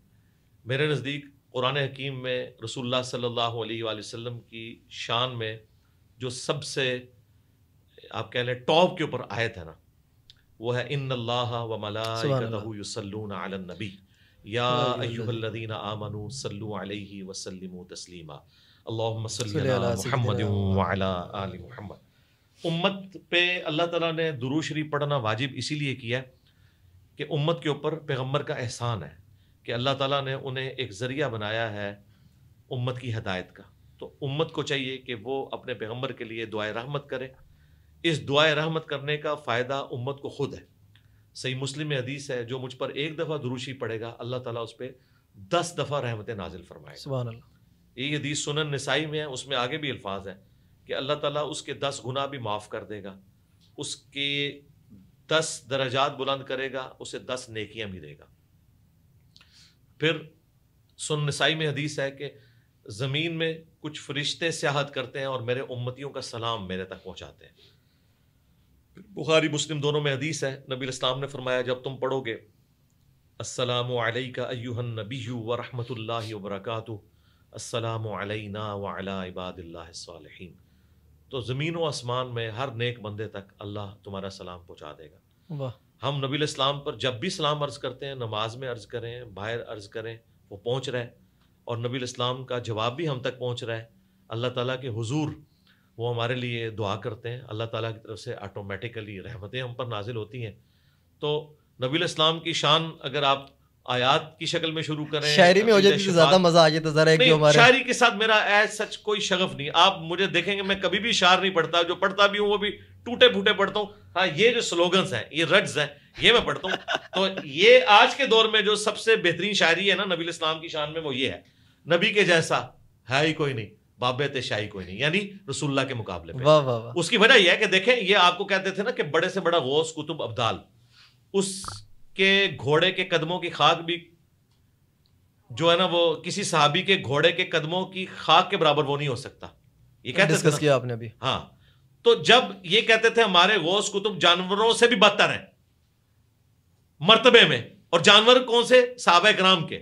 मेरे नज़दीक कुरान हकीम में रसूलुल्लाह सल्लल्लाहु अलैहि वसल्लम की शान में जो सबसे आप कह लें टॉप के ऊपर आयत है ना वो है इन वमलाबी उम्मत पे अल्लाह ने शरीफ पढ़ना वाजिब इसीलिए किया कि उम्मत के ऊपर पैगम्बर का एहसान है कि अल्लाह ताला ने उन्हें एक ज़रिया बनाया है उम्मत की हदायत का तो उम्मत को चाहिए कि वो अपने पैगम्बर के लिए दुआ रहमत करें इस दुआ रहमत करने का फ़ायदा उम्मत को ख़ुद है सही मुस्लिम हदीस है जो मुझ पर एक दफ़ा दुरुशी पड़ेगा अल्लाह ताला उस पर दस दफ़ा रहमत नाजिल फरमाए ये हदीस सुनन नसाई में है उसमें आगे भी अल्फाज हैं कि अल्लाह ताला उसके दस गुना भी माफ़ कर देगा उसके दस दर्जात बुलंद करेगा उसे दस नेकियां भी देगा फिर सुनसाई में हदीस है कि ज़मीन में कुछ फरिश्ते सियाहत करते हैं और मेरे उम्मतियों का सलाम मेरे तक पहुँचाते हैं बुखारी मुस्लिम दोनों में हदीस है नबी इस्लाम ने फरमाया जब तुम पढ़ोगे असलम का नबी व रहमतुल्लाहि व बरकातहू इबादी तो ज़मीन व आसमान में हर नेक बंदे तक अल्लाह तुम्हारा सलाम पहुँचा देगा हम नबी इस्लाम पर जब भी सलाम अर्ज़ करते हैं नमाज में अर्ज़ करें बाहर अर्ज़ करें वो पहुँच रहा है और नबी इस्लाम का जवाब भी हम तक पहुँच रहा है अल्लाह ताला के हुजूर वो हमारे लिए दुआ करते हैं अल्लाह ताला की तरफ से ऑटोमेटिकली रहमतें हम पर नाजिल होती हैं तो नबी इस्लाम की शान अगर आप आयात की शक्ल में शुरू करें शायरी में हो जाती तो ज्यादा मजा आ जाता जरा एक हमारे शायरी के साथ मेरा ऐ सच कोई शगफ नहीं आप मुझे देखेंगे मैं कभी भी शार नहीं पढ़ता जो पढ़ता भी हूँ वो भी टूटे फूटे पढ़ता हूँ हाँ ये जो स्लोगन्स हैं ये रट्स हैं ये मैं पढ़ता हूँ तो ये आज के दौर में जो सबसे बेहतरीन शायरी है ना नबी इस्लाम की शान में वो ये है नबी के जैसा है ही कोई नहीं बाबे ते शाही कोई नहीं यानी रसुल्ला के मुकाबले में वाह वाह उसकी वजह यह है कि देखें ये आपको कहते थे ना कि बड़े से बड़ा गौस कुतुब अब्दाल उस के घोड़े के कदमों की खाक भी जो है ना वो किसी साहबी के घोड़े के कदमों की खाक के बराबर वो नहीं हो सकता ये कहते डिस्कस किया आपने अभी हाँ तो जब ये कहते थे हमारे गोश कुतुब जानवरों से भी बदतर है मरतबे में और जानवर कौन से साहब ग्राम के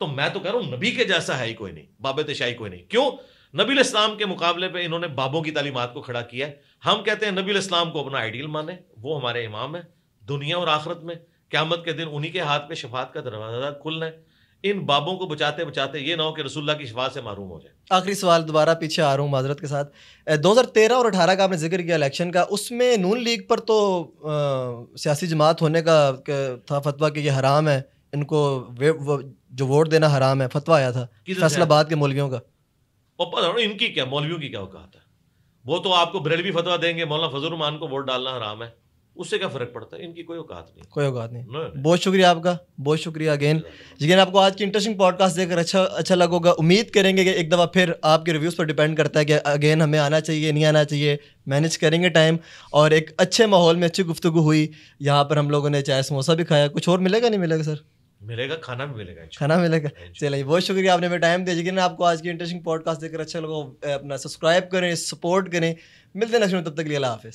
तो मैं तो कह रहा हूं नबी के जैसा है ही कोई नहीं बाबे तशाही कोई नहीं क्यों नबी इस्लाम के मुकाबले पे इन्होंने बाबों की तालीमत को खड़ा किया है हम कहते हैं नबी इस्लाम को अपना आइडियल माने वो हमारे इमाम है दुनिया और आखरत में क्यामत के दिन उन्हीं के हाथ में शफात का दरवाज़ा खुलना है इन बाबों को बचाते बचाते ये ना हो कि रसुल्ला की शफात से महरूम हो जाए आखिरी सवाल दोबारा पीछे आ रहा हूँ माजरत के साथ 2013 और 18 का आपने जिक्र किया इलेक्शन का उसमें नून लीग पर तो सियासी जमात होने का था फतवा कि ये हराम है इनको वे, वो, जो वोट देना हराम है फतवा आया था फैसलाबाद के मौलवियों का इनकी क्या मौलवियों की क्या कहा है वो तो आपको बरेलवी फतवा देंगे मौलाना फजल को वोट डालना हराम है उससे क्या फर्क पड़ता है इनकी कोई औकात नहीं कोई औकात नहीं, नहीं। बहुत शुक्रिया आपका बहुत शुक्रिया अगेन लेकिन आपको आज की इंटरेस्टिंग पॉडकास्ट देकर अच्छा अच्छा लगेगा उम्मीद करेंगे कि एक दफ़ा फिर आपके रिव्यूज़ पर डिपेंड करता है कि अगेन हमें आना चाहिए नहीं आना चाहिए मैनेज करेंगे टाइम और एक अच्छे माहौल में अच्छी गुफ्तु हुई यहाँ पर हम लोगों ने चाय समोसा भी खाया कुछ और मिलेगा नहीं मिलेगा सर मिलेगा खाना भी मिलेगा खाना मिलेगा चलिए बहुत शुक्रिया आपने टाइम दिया लेकिन आपको आज की इंटरेस्टिंग पॉडकास्ट देकर अच्छा लगा अपना सब्सक्राइब करें सपोर्ट करें मिलते हैं नेक्स्ट तब तक लिए हाफिज़